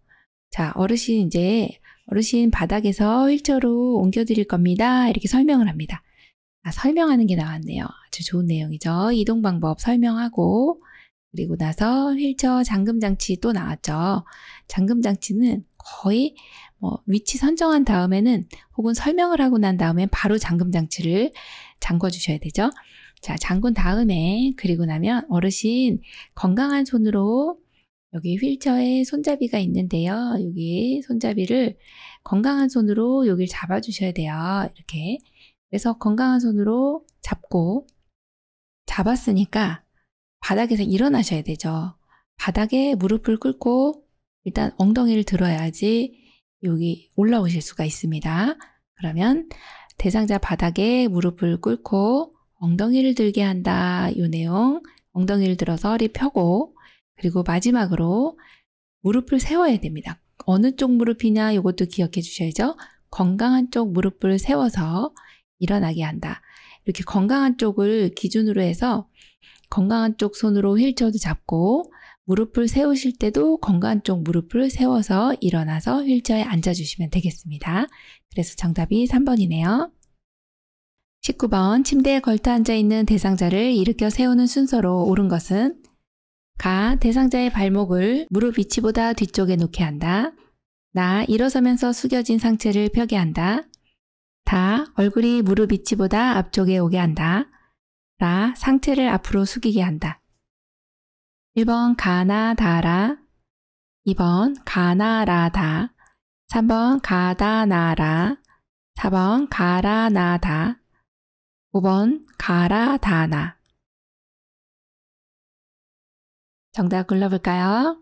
자 어르신 이제 어르신 바닥에서 휠체어로 옮겨드릴 겁니다. 이렇게 설명을 합니다. 아, 설명하는 게 나왔네요. 아주 좋은 내용이죠. 이동 방법 설명하고 그리고 나서 휠체어 잠금 장치 또 나왔죠. 잠금 장치는 거의 뭐 위치 선정한 다음에는 혹은 설명을 하고 난 다음에 바로 잠금 장치를 잠궈 주셔야 되죠. 자, 잠근 다음에 그리고 나면 어르신 건강한 손으로 여기 휠처에 손잡이가 있는데요. 여기 손잡이를 건강한 손으로 여기를 잡아주셔야 돼요. 이렇게. 그래서 건강한 손으로 잡고 잡았으니까 바닥에서 일어나셔야 되죠. 바닥에 무릎을 꿇고 일단 엉덩이를 들어야지 여기 올라오실 수가 있습니다. 그러면 대상자 바닥에 무릎을 꿇고 엉덩이를 들게 한다. 요 내용. 엉덩이를 들어 서리 펴고 그리고 마지막으로 무릎을 세워야 됩니다. 어느 쪽 무릎이냐 이것도 기억해 주셔야죠. 건강한 쪽 무릎을 세워서 일어나게 한다. 이렇게 건강한 쪽을 기준으로 해서 건강한 쪽 손으로 휠체어도 잡고 무릎을 세우실 때도 건강한 쪽 무릎을 세워서 일어나서 휠체어에 앉아주시면 되겠습니다. 그래서 정답이 3번이네요. 19번 침대에 걸터 앉아 있는 대상자를 일으켜 세우는 순서로 옳은 것은 가 대상자의 발목을 무릎 위치보다 뒤쪽에 놓게 한다. 나 일어서면서 숙여진 상체를 펴게 한다. 다 얼굴이 무릎 위치보다 앞쪽에 오게 한다. 라 상체를 앞으로 숙이게 한다. 1번 가나 다라 2번 가나 라다 3번 가다 나라 4번 가라 나다 5번 가라 다나 정답 골라볼까요?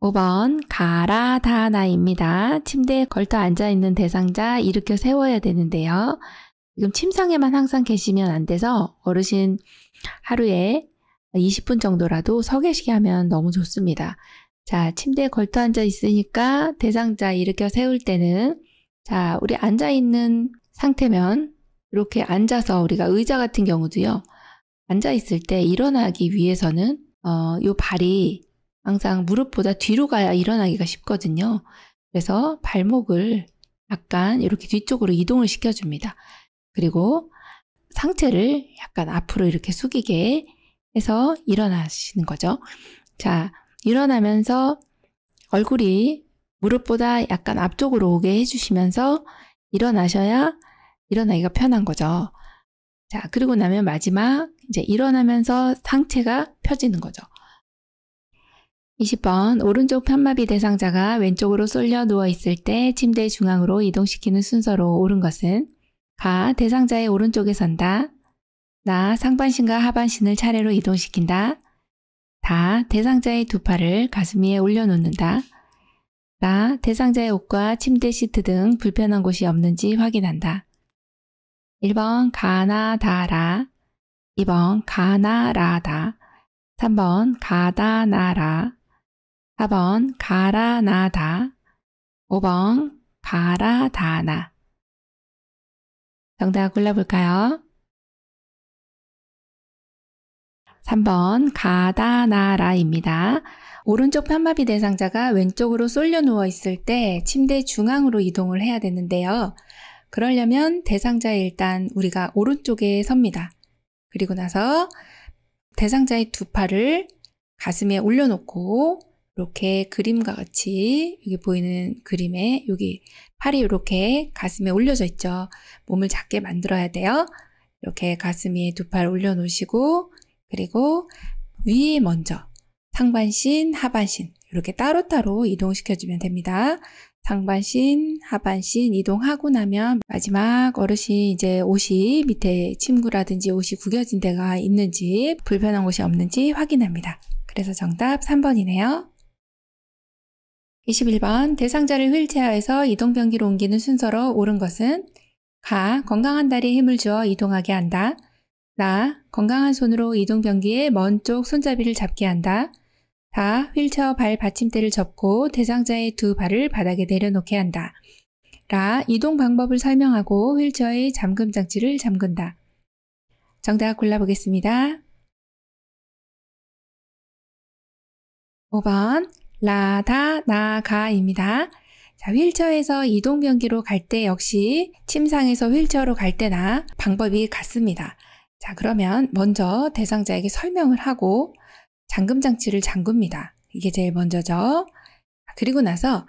5번 가라다나입니다. 침대에 걸터 앉아있는 대상자 일으켜 세워야 되는데요. 지금 침상에만 항상 계시면 안 돼서 어르신 하루에 20분 정도라도 서 계시게 하면 너무 좋습니다. 자, 침대에 걸터 앉아 있으니까 대상자 일으켜 세울 때는 자, 우리 앉아 있는 상태면 이렇게 앉아서 우리가 의자 같은 경우도요. 앉아 있을 때 일어나기 위해서는 어, 요 발이 항상 무릎보다 뒤로 가야 일어나기가 쉽거든요. 그래서 발목을 약간 이렇게 뒤쪽으로 이동을 시켜줍니다. 그리고 상체를 약간 앞으로 이렇게 숙이게 해서 일어나시는 거죠. 자, 일어나면서 얼굴이 무릎보다 약간 앞쪽으로 오게 해주시면서 일어나셔야 일어나기가 편한 거죠. 자, 그리고 나면 마지막 이제 일어나면서 상체가 펴지는 거죠. 20번 오른쪽 편마비 대상자가 왼쪽으로 쏠려 누워 있을 때 침대 중앙으로 이동시키는 순서로 오른 것은 가 대상자의 오른쪽에 선다. 나 상반신과 하반신을 차례로 이동시킨다. 다 대상자의 두 팔을 가슴 위에 올려놓는다. 나 대상자의 옷과 침대 시트 등 불편한 곳이 없는지 확인한다. 1번 가나다라 2번 가나라다 3번 가다나라 4번 가라나다 5번 가라다나 정답 골라볼까요? 3번 가다나라입니다. 오른쪽 편마비 대상자가 왼쪽으로 쏠려 누워 있을 때 침대 중앙으로 이동을 해야 되는데요. 그러려면 대상자에 일단 우리가 오른쪽에 섭니다. 그리고 나서 대상자의 두 팔을 가슴에 올려놓고 이렇게 그림과 같이 여기 보이는 그림에 여기 팔이 이렇게 가슴에 올려져 있죠. 몸을 작게 만들어야 돼요. 이렇게 가슴에 두 팔 올려놓으시고 그리고 위에 먼저 상반신, 하반신 이렇게 따로따로 이동시켜주면 됩니다. 상반신, 하반신 이동하고 나면 마지막 어르신 이제 옷이 밑에 침구라든지 옷이 구겨진 데가 있는지 불편한 곳이 없는지 확인합니다. 그래서 정답 3번이네요. 21번 대상자를 휠체어에서 이동변기로 옮기는 순서로 옳은 것은 가 건강한 다리에 힘을 주어 이동하게 한다. 나 건강한 손으로 이동변기의 먼쪽 손잡이를 잡게 한다. 다 휠체어 발 받침대를 접고 대상자의 두 발을 바닥에 내려놓게 한다. 라. 이동 방법을 설명하고 휠체어의 잠금 장치를 잠근다. 정답 골라보겠습니다. 5번 라다 나가입니다. 자, 휠체어에서 이동 변기로 갈 때 역시 침상에서 휠체어로 갈 때나 방법이 같습니다. 자, 그러면 먼저 대상자에게 설명을 하고 잠금 장치를 잠굽니다. 이게 제일 먼저죠. 아, 그리고 나서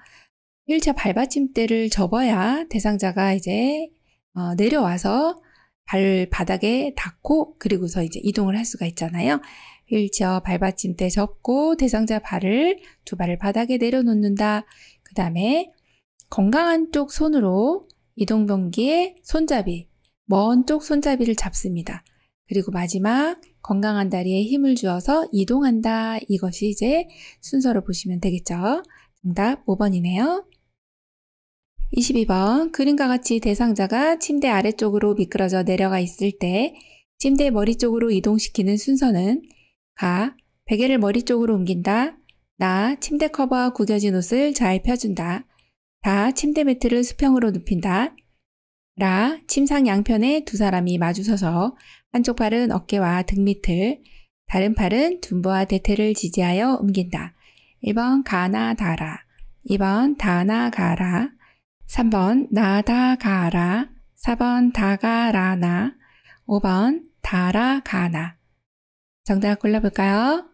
휠체어 발받침대를 접어야 대상자가 이제 어, 내려와서 발 바닥에 닿고 그리고서 이제 이동을 할 수가 있잖아요. 휠체어 발받침대 접고 대상자 발을 두 발을 바닥에 내려놓는다. 그 다음에 건강한 쪽 손으로 이동변기의 손잡이, 먼 쪽 손잡이를 잡습니다. 그리고 마지막 건강한 다리에 힘을 주어서 이동한다. 이것이 이제 순서를 보시면 되겠죠. 정답 5번이네요. 22번 그림과 같이 대상자가 침대 아래쪽으로 미끄러져 내려가 있을 때 침대 머리 쪽으로 이동시키는 순서는 가 베개를 머리 쪽으로 옮긴다 나 침대 커버와 구겨진 옷을 잘 펴준다 다 침대 매트를 수평으로 눕힌다 라 침상 양편에 두 사람이 마주서서 한쪽 팔은 어깨와 등 밑을, 다른 팔은 둔부와 대퇴를 지지하여 옮긴다. 1번 가나다라, 2번 다나가라, 3번 나다가라, 4번 다가라나, 5번 다라가나. 정답 골라볼까요?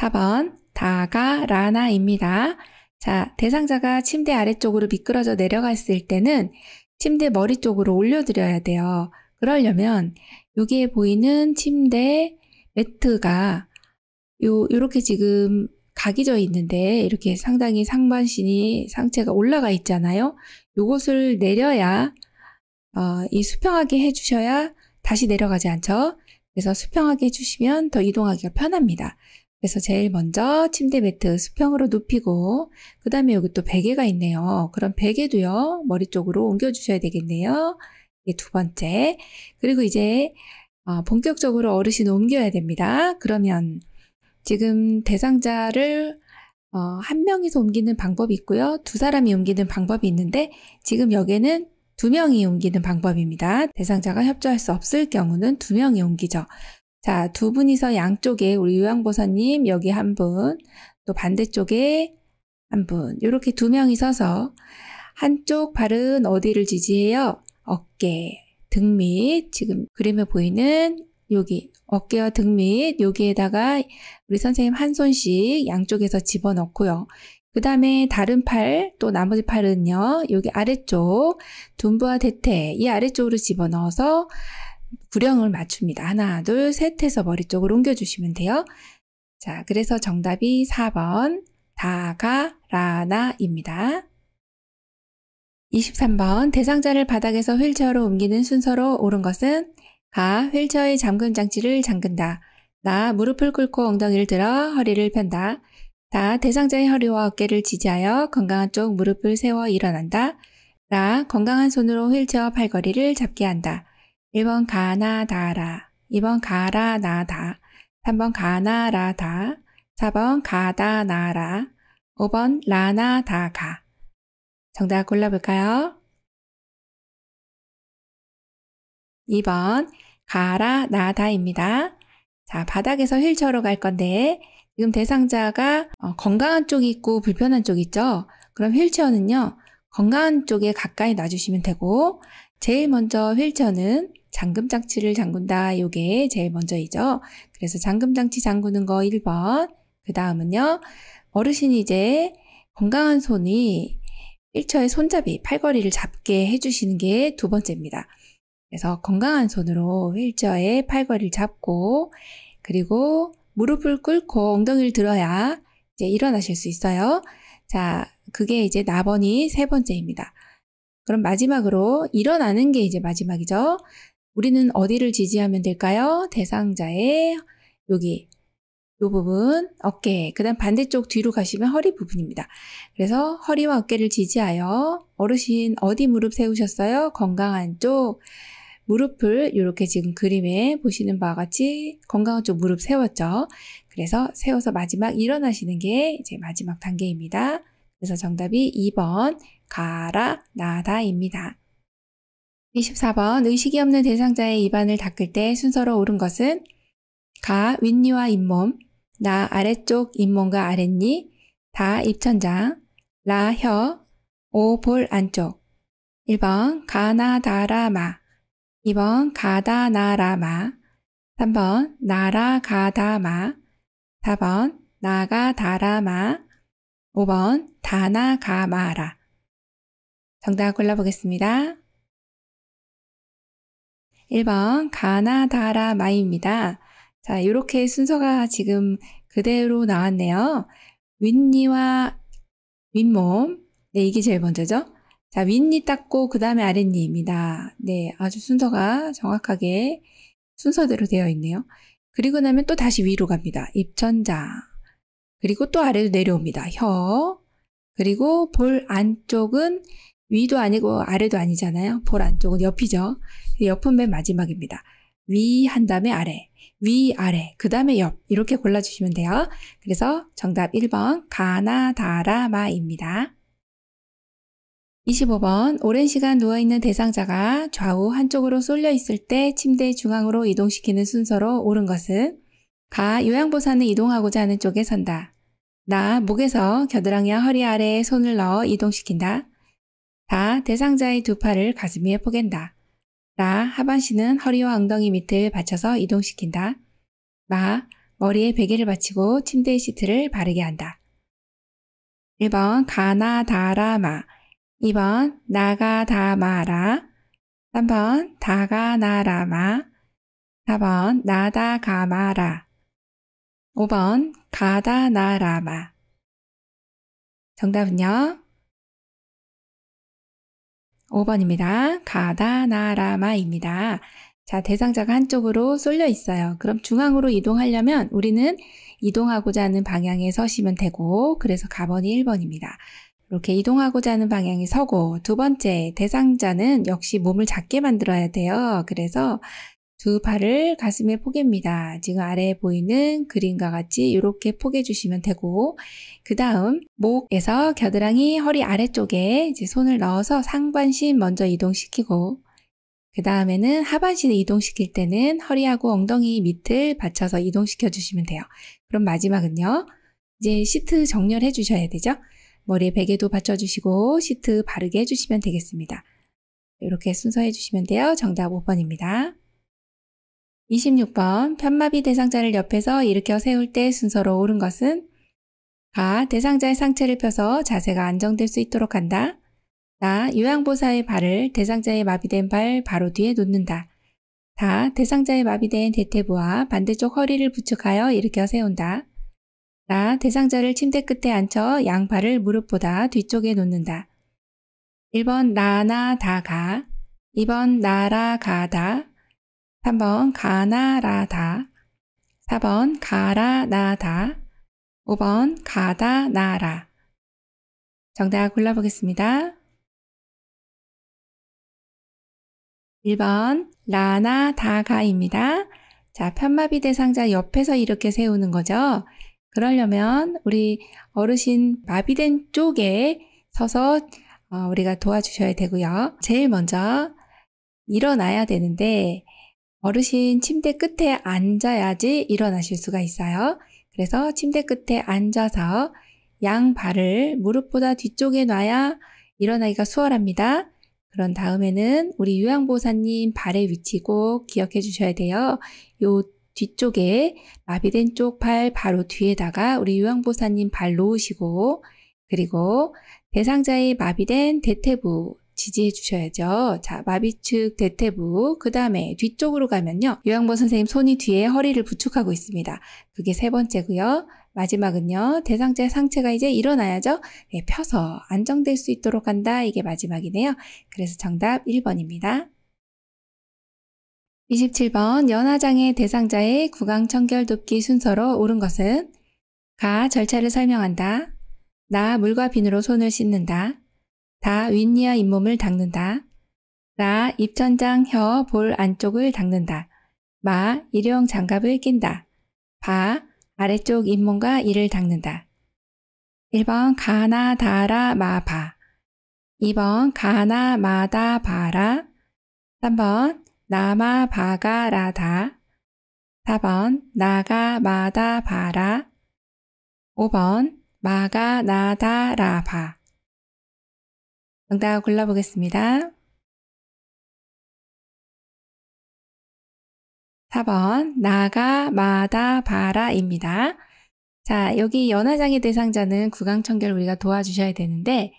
4번 다가라나입니다. 자, 대상자가 침대 아래쪽으로 미끄러져 내려갔을 때는 침대 머리 쪽으로 올려드려야 돼요. 그러려면 여기에 보이는 침대 매트가 요, 요렇게 지금 각이 져 있는데 이렇게 상당히 상반신이 상체가 올라가 있잖아요. 요것을 내려야 어, 이 수평하게 해주셔야 다시 내려가지 않죠. 그래서 수평하게 해주시면 더 이동하기가 편합니다. 그래서 제일 먼저 침대 매트 수평으로 눕히고 그 다음에 여기 또 베개가 있네요. 그럼 베개도요 머리 쪽으로 옮겨주셔야 되겠네요. 두 번째. 그리고 이제 어, 본격적으로 어르신 옮겨야 됩니다. 그러면 지금 대상자를 어, 한 명이서 옮기는 방법이 있고요. 두 사람이 옮기는 방법이 있는데 지금 여기는 에두 명이 옮기는 방법입니다. 대상자가 협조할 수 없을 경우는 두 명이 옮기죠. 자, 두 분이서 양쪽에 우리 요양보사님 여기 한 분, 또 반대쪽에 한 분, 이렇게 두 명이 서서 한쪽 발은 어디를 지지해요? 어깨, 등 밑, 지금 그림에 보이는 여기 어깨와 등밑 여기에다가 우리 선생님 한 손씩 양쪽에서 집어넣고요. 그 다음에 다른 팔, 또 나머지 팔은요. 여기 아래쪽 둔부와 대퇴 이 아래쪽으로 집어넣어서 구령을 맞춥니다. 하나, 둘, 셋 해서 머리 쪽으로 옮겨주시면 돼요. 자, 그래서 정답이 4번 다가라나입니다. 23번 대상자를 바닥에서 휠체어로 옮기는 순서로 오른 것은 가. 휠체어의 잠금 장치를 잠근다. 나. 무릎을 꿇고 엉덩이를 들어 허리를 편다. 다. 대상자의 허리와 어깨를 지지하여 건강한 쪽 무릎을 세워 일어난다. 라. 건강한 손으로 휠체어 팔걸이를 잡게 한다. 1번 가나 다라 2번 가라 나다 3번 가나 라다 4번 가다 나라 5번 라나 다가 정답 골라볼까요? 2번 가라나다입니다. 자, 바닥에서 휠체어로 갈 건데 지금 대상자가 어, 건강한 쪽이 있고 불편한 쪽이 있죠? 그럼 휠체어는요. 건강한 쪽에 가까이 놔주시면 되고 제일 먼저 휠체어는 잠금장치를 잠근다 요게 제일 먼저이죠. 그래서 잠금장치 잠그는 거 1번 그 다음은요. 어르신이 이제 건강한 손이 1차의 손잡이, 팔걸이를 잡게 해주시는 게 두 번째입니다. 그래서 건강한 손으로 휠체어의 팔걸이를 잡고 그리고 무릎을 꿇고 엉덩이를 들어야 이제 일어나실 수 있어요. 자, 그게 이제 나번이 세 번째입니다. 그럼 마지막으로 일어나는 게 이제 마지막이죠. 우리는 어디를 지지하면 될까요? 대상자의 여기 이 부분 어깨, 그 다음 반대쪽 뒤로 가시면 허리 부분입니다. 그래서 허리와 어깨를 지지하여 어르신 어디 무릎 세우셨어요? 건강한 쪽 무릎을 이렇게 지금 그림에 보시는 바와 같이 건강한 쪽 무릎 세웠죠. 그래서 세워서 마지막 일어나시는 게 이제 마지막 단계입니다. 그래서 정답이 2번 가라 나다입니다. 24번 의식이 없는 대상자의 입안을 닦을 때 순서로 오른 것은 가, 윗니와 잇몸, 나 아래쪽 잇몸과 아랫니, 다 입천장, 라 혀, 오 볼 안쪽. 1번 가나다라마 2번 가다나라마 3번 나라가다마 4번 나가다라마 5번 다나가마라 정답 골라보겠습니다. 1번 가나다라마입니다. 자, 이렇게 순서가 지금 그대로 나왔네요. 윗니와 윗몸. 네, 이게 제일 먼저죠. 자, 윗니 닦고 그 다음에 아랫니입니다. 네, 아주 순서가 정확하게 순서대로 되어 있네요. 그리고 나면 또 다시 위로 갑니다. 입천장. 그리고 또 아래로 내려옵니다. 혀. 그리고 볼 안쪽은 위도 아니고 아래도 아니잖아요. 볼 안쪽은 옆이죠. 옆은 맨 마지막입니다. 위 한 다음에 아래. 위, 아래, 그 다음에 옆 이렇게 골라주시면 돼요. 그래서 정답 1번 가나다라마입니다. 25번 오랜 시간 누워있는 대상자가 좌우 한쪽으로 쏠려 있을 때 침대 중앙으로 이동시키는 순서로 옳은 것은 가 요양보사는 이동하고자 하는 쪽에 선다. 나 목에서 겨드랑이와 허리 아래에 손을 넣어 이동시킨다. 다 대상자의 두 팔을 가슴 위에 포갠다. 라, 하반신은 허리와 엉덩이 밑을 받쳐서 이동시킨다. 마, 머리에 베개를 받치고 침대 시트를 바르게 한다. 1번 가나다라마 2번 나가다마라 3번 다가나라마 4번 나다가마라 5번 가다나라마 정답은요? 5번입니다. 가다나라마입니다. 자, 대상자가 한쪽으로 쏠려 있어요. 그럼 중앙으로 이동하려면 우리는 이동하고자 하는 방향에 서시면 되고, 그래서 가번이 1번입니다. 이렇게 이동하고자 하는 방향에 서고, 두 번째, 대상자는 역시 몸을 작게 만들어야 돼요. 그래서 두 팔을 가슴에 포개니다 지금 아래에 보이는 그림과 같이 이렇게 포개 주시면 되고 그 다음 목에서 겨드랑이 허리 아래쪽에 이제 손을 넣어서 상반신 먼저 이동시키고 그 다음에는 하반신을 이동시킬 때는 허리하고 엉덩이 밑을 받쳐서 이동시켜 주시면 돼요. 그럼 마지막은요. 이제 시트 정렬해 주셔야 되죠. 머리에 베개도 받쳐주시고 시트 바르게 해주시면 되겠습니다. 이렇게 순서해 주시면 돼요. 정답 5번입니다. 26번 편마비 대상자를 옆에서 일으켜 세울 때 순서로 오른 것은 가. 대상자의 상체를 펴서 자세가 안정될 수 있도록 한다. 나. 요양보사의 발을 대상자의 마비된 발 바로 뒤에 놓는다. 다. 대상자의 마비된 대퇴부와 반대쪽 허리를 부축하여 일으켜 세운다. 나. 대상자를 침대 끝에 앉혀 양팔을 무릎보다 뒤쪽에 놓는다. 1번 나나 다가 2번 나라 가다 3번 가나라다 4번 가라나다 5번 가다나라 정답 골라보겠습니다. 1번 라나다가입니다. 자, 편마비 대상자 옆에서 이렇게 세우는 거죠. 그러려면 우리 어르신 마비된 쪽에 서서 어, 우리가 도와주셔야 되고요. 제일 먼저 일어나야 되는데 어르신 침대 끝에 앉아야지 일어나실 수가 있어요. 그래서 침대 끝에 앉아서 양 발을 무릎보다 뒤쪽에 놔야 일어나기가 수월합니다. 그런 다음에는 우리 요양보사님 발의 위치 꼭 기억해 주셔야 돼요. 요 뒤쪽에 마비된 쪽 발 바로 뒤에다가 우리 요양보사님발 놓으시고 그리고 대상자의 마비된 대퇴부 지지해 주셔야죠. 자, 마비축 대퇴부. 그 다음에 뒤쪽으로 가면요. 요양보 선생님 손이 뒤에 허리를 부축하고 있습니다. 그게 세 번째고요. 마지막은요. 대상자의 상체가 이제 일어나야죠. 네, 펴서 안정될 수 있도록 한다. 이게 마지막이네요. 그래서 정답 1번입니다. 27번 연하장애 대상자의 구강청결 돕기 순서로 옳은 것은 가 절차를 설명한다. 나 물과 비누로 손을 씻는다. 다 윗니와 잇몸을 닦는다. 라 입천장 혀 볼 안쪽을 닦는다. 마 일용 장갑을 낀다. 바 아래쪽 잇몸과 이를 닦는다. 1번 가나 다라 마바 2번 가나 마다 바라 3번 나마 바가 라다 4번 나가 마다 바라 5번 마가 나다 라바 정답 골라보겠습니다. 4번 나가 마다 바라입니다. 자 여기 연하장애 대상자는 구강청결 우리가 도와주셔야 되는데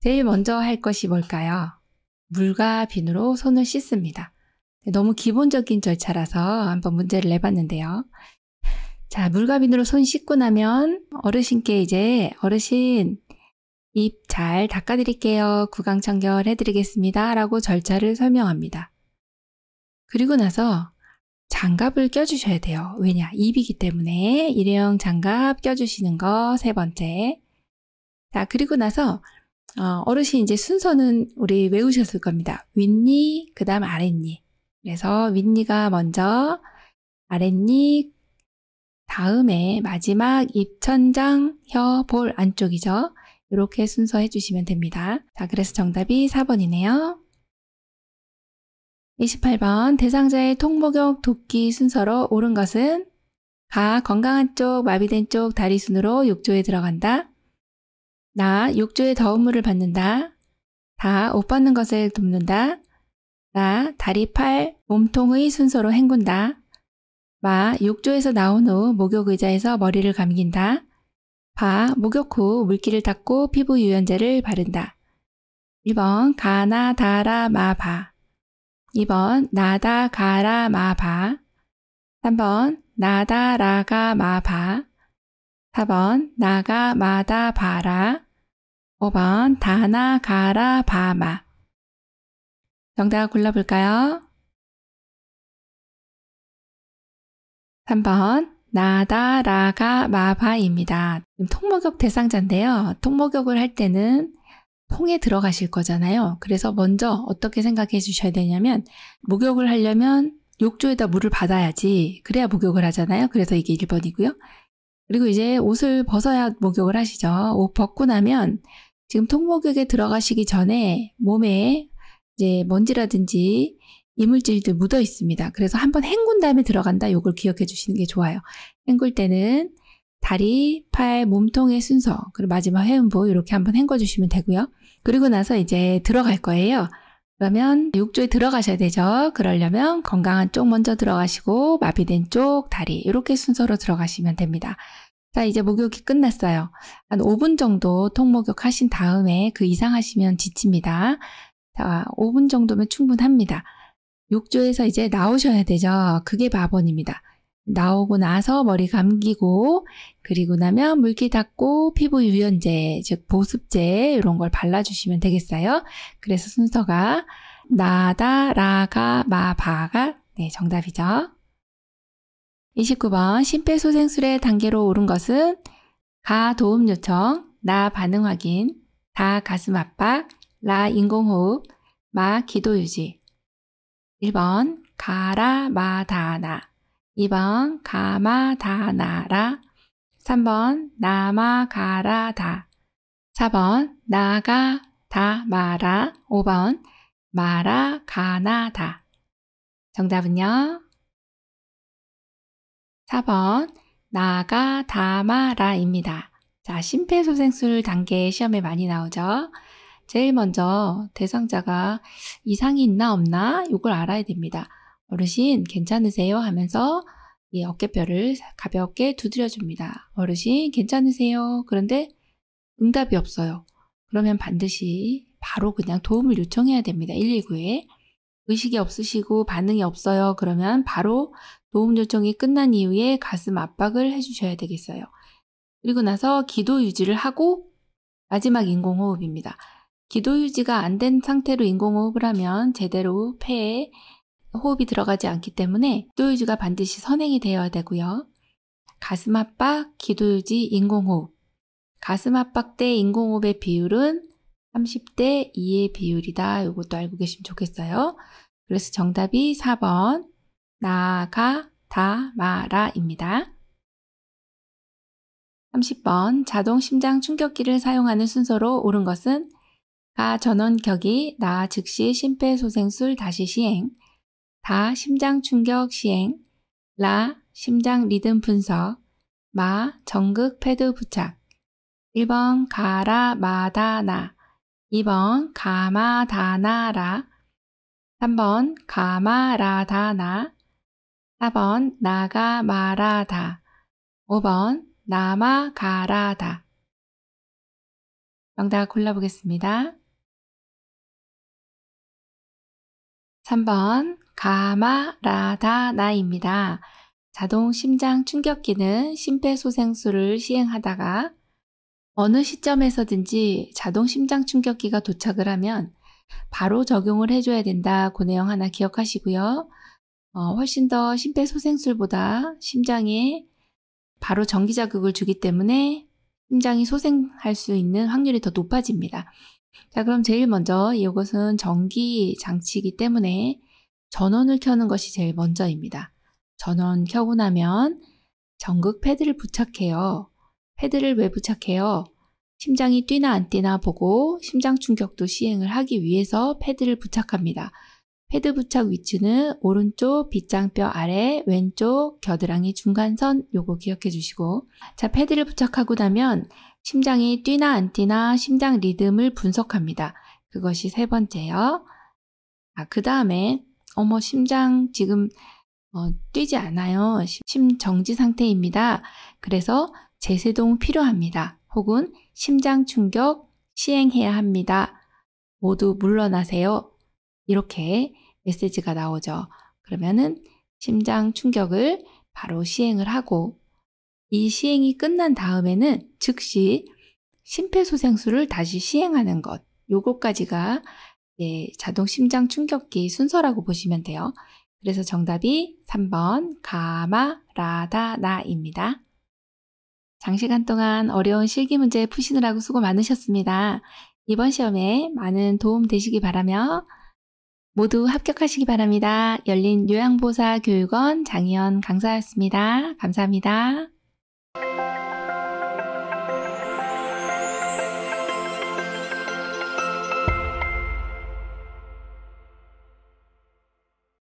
제일 먼저 할 것이 뭘까요? 물과 비누로 손을 씻습니다. 네, 너무 기본적인 절차라서 한번 문제를 내봤는데요. 자 물과 비누로 손 씻고 나면 어르신께 이제 어르신 입잘 닦아드릴게요. 구강청결 해드리겠습니다. 라고 절차를 설명합니다. 그리고 나서 장갑을 껴주셔야 돼요. 왜냐? 입이기 때문에 일회용 장갑 껴주시는 거 세 번째. 자, 그리고 나서 어, 어르신 이제 순서는 우리 외우셨을 겁니다. 윗니, 그 다음 아랫니. 그래서 윗니가 먼저, 아랫니, 다음에 마지막 입천장, 혀, 볼 안쪽이죠. 이렇게 순서해 주시면 됩니다. 자, 그래서 정답이 4번이네요. 28번 대상자의 통목욕 돕기 순서로 옳은 것은 가 건강한 쪽, 마비된 쪽 다리 순으로 욕조에 들어간다. 나 욕조에 더운 물을 받는다. 다 옷벗는 것을 돕는다. 나 다리, 팔, 몸통의 순서로 헹군다. 마 욕조에서 나온 후 목욕 의자에서 머리를 감긴다. 바, 목욕 후 물기를 닦고 피부 유연제를 바른다. 1번 가나 다라 마바 2번 나다 가라 마바 3번 나다 라가 마바 4번 나가 마다 바라 5번 다나 가라 바마 정답 골라볼까요? 3번 나다라가 마바입니다. 통목욕 대상자인데요. 통목욕을 할 때는 통에 들어가실 거잖아요. 그래서 먼저 어떻게 생각해 주셔야 되냐면 목욕을 하려면 욕조에다 물을 받아야지 그래야 목욕을 하잖아요. 그래서 이게 1번이고요. 그리고 이제 옷을 벗어야 목욕을 하시죠. 옷 벗고 나면 지금 통목욕에 들어가시기 전에 몸에 이제 먼지라든지 이물질들 묻어 있습니다. 그래서 한번 헹군 다음에 들어간다. 요걸 기억해 주시는 게 좋아요. 헹굴 때는 다리, 팔, 몸통의 순서, 그리고 마지막 회음부 이렇게 한번 헹궈 주시면 되고요. 그리고 나서 이제 들어갈 거예요. 그러면 욕조에 들어가셔야 되죠. 그러려면 건강한 쪽 먼저 들어가시고 마비된 쪽, 다리 이렇게 순서로 들어가시면 됩니다. 자, 이제 목욕이 끝났어요. 한 5분 정도 통목욕 하신 다음에 그 이상 하시면 지칩니다. 자, 5분 정도면 충분합니다. 욕조에서 이제 나오셔야 되죠. 그게 바번입니다. 나오고 나서 머리 감기고 그리고 나면 물기 닦고 피부 유연제 즉 보습제 이런 걸 발라주시면 되겠어요. 그래서 순서가 나다 라가 마바가 네 정답이죠. 29번 심폐소생술의 단계로 오른 것은 가 도움 요청, 나 반응 확인, 다 가슴 압박, 라 인공호흡, 마 기도 유지 1번 가라마다나 2번 가마다나라 3번 나마가라다 4번 나가다마라 5번 마라가나다 정답은요? 4번 나가다마라입니다. 자, 심폐소생술 단계 시험에 많이 나오죠? 제일 먼저 대상자가 이상이 있나 없나 이걸 알아야 됩니다. 어르신 괜찮으세요 하면서 이 어깨뼈를 가볍게 두드려 줍니다. 어르신 괜찮으세요? 그런데 응답이 없어요. 그러면 반드시 바로 그냥 도움을 요청해야 됩니다. 119에. 의식이 없으시고 반응이 없어요. 그러면 바로 도움 요청이 끝난 이후에 가슴 압박을 해주셔야 되겠어요. 그리고 나서 기도 유지를 하고 마지막 인공호흡입니다. 기도 유지가 안 된 상태로 인공호흡을 하면 제대로 폐에 호흡이 들어가지 않기 때문에 기도 유지가 반드시 선행이 되어야 되고요. 가슴 압박, 기도 유지, 인공호흡. 가슴 압박 때 인공호흡의 비율은 30대 2의 비율이다. 이것도 알고 계시면 좋겠어요. 그래서 정답이 4번 나가 다 마라입니다. 30번 자동 심장 충격기를 사용하는 순서로 옳은 것은 가 아, 전원격이 나 즉시 심폐소생술 다시 시행, 다 심장 충격 시행, 라 심장 리듬 분석, 마 정극 패드 부착 1번 가라 마다나 2번 가마다나라 3번 가마라다나 4번 나가마라다 5번 남아가라다 정답 골라보겠습니다. 3번 가마라다나입니다. 자동 심장 충격기는 심폐소생술을 시행하다가 어느 시점에서든지 자동 심장 충격기가 도착을 하면 바로 적용을 해줘야 된다. 고 그 내용 하나 기억하시고요. 어, 훨씬 더 심폐소생술보다 심장에 바로 전기자극을 주기 때문에 심장이 소생할 수 있는 확률이 더 높아집니다. 자, 그럼 제일 먼저 이것은 전기 장치이기 때문에 전원을 켜는 것이 제일 먼저입니다. 전원 켜고 나면 전극 패드를 부착해요. 패드를 왜 부착해요? 심장이 뛰나 안 뛰나 보고 심장 충격도 시행을 하기 위해서 패드를 부착합니다. 패드 부착 위치는 오른쪽 빗장뼈 아래 왼쪽 겨드랑이 중간선 요거 기억해 주시고 자 패드를 부착하고 나면 심장이 뛰나 안 뛰나 심장 리듬을 분석합니다. 그것이 세 번째요. 아, 그 다음에 어머 심장 지금 어, 뛰지 않아요. 심정지 상태입니다. 그래서 제세동 필요합니다. 혹은 심장 충격 시행해야 합니다. 모두 물러나세요. 이렇게 메시지가 나오죠. 그러면은 심장 충격을 바로 시행을 하고 이 시행이 끝난 다음에는 즉시 심폐소생술을 다시 시행하는 것, 요거까지가 예, 자동 심장 충격기 순서라고 보시면 돼요. 그래서 정답이 3번 가마라다나입니다. 장시간 동안 어려운 실기 문제 푸시느라고 수고 많으셨습니다. 이번 시험에 많은 도움 되시기 바라며 모두 합격하시기 바랍니다. 열린 요양보사교육원 장희연 강사였습니다. 감사합니다. you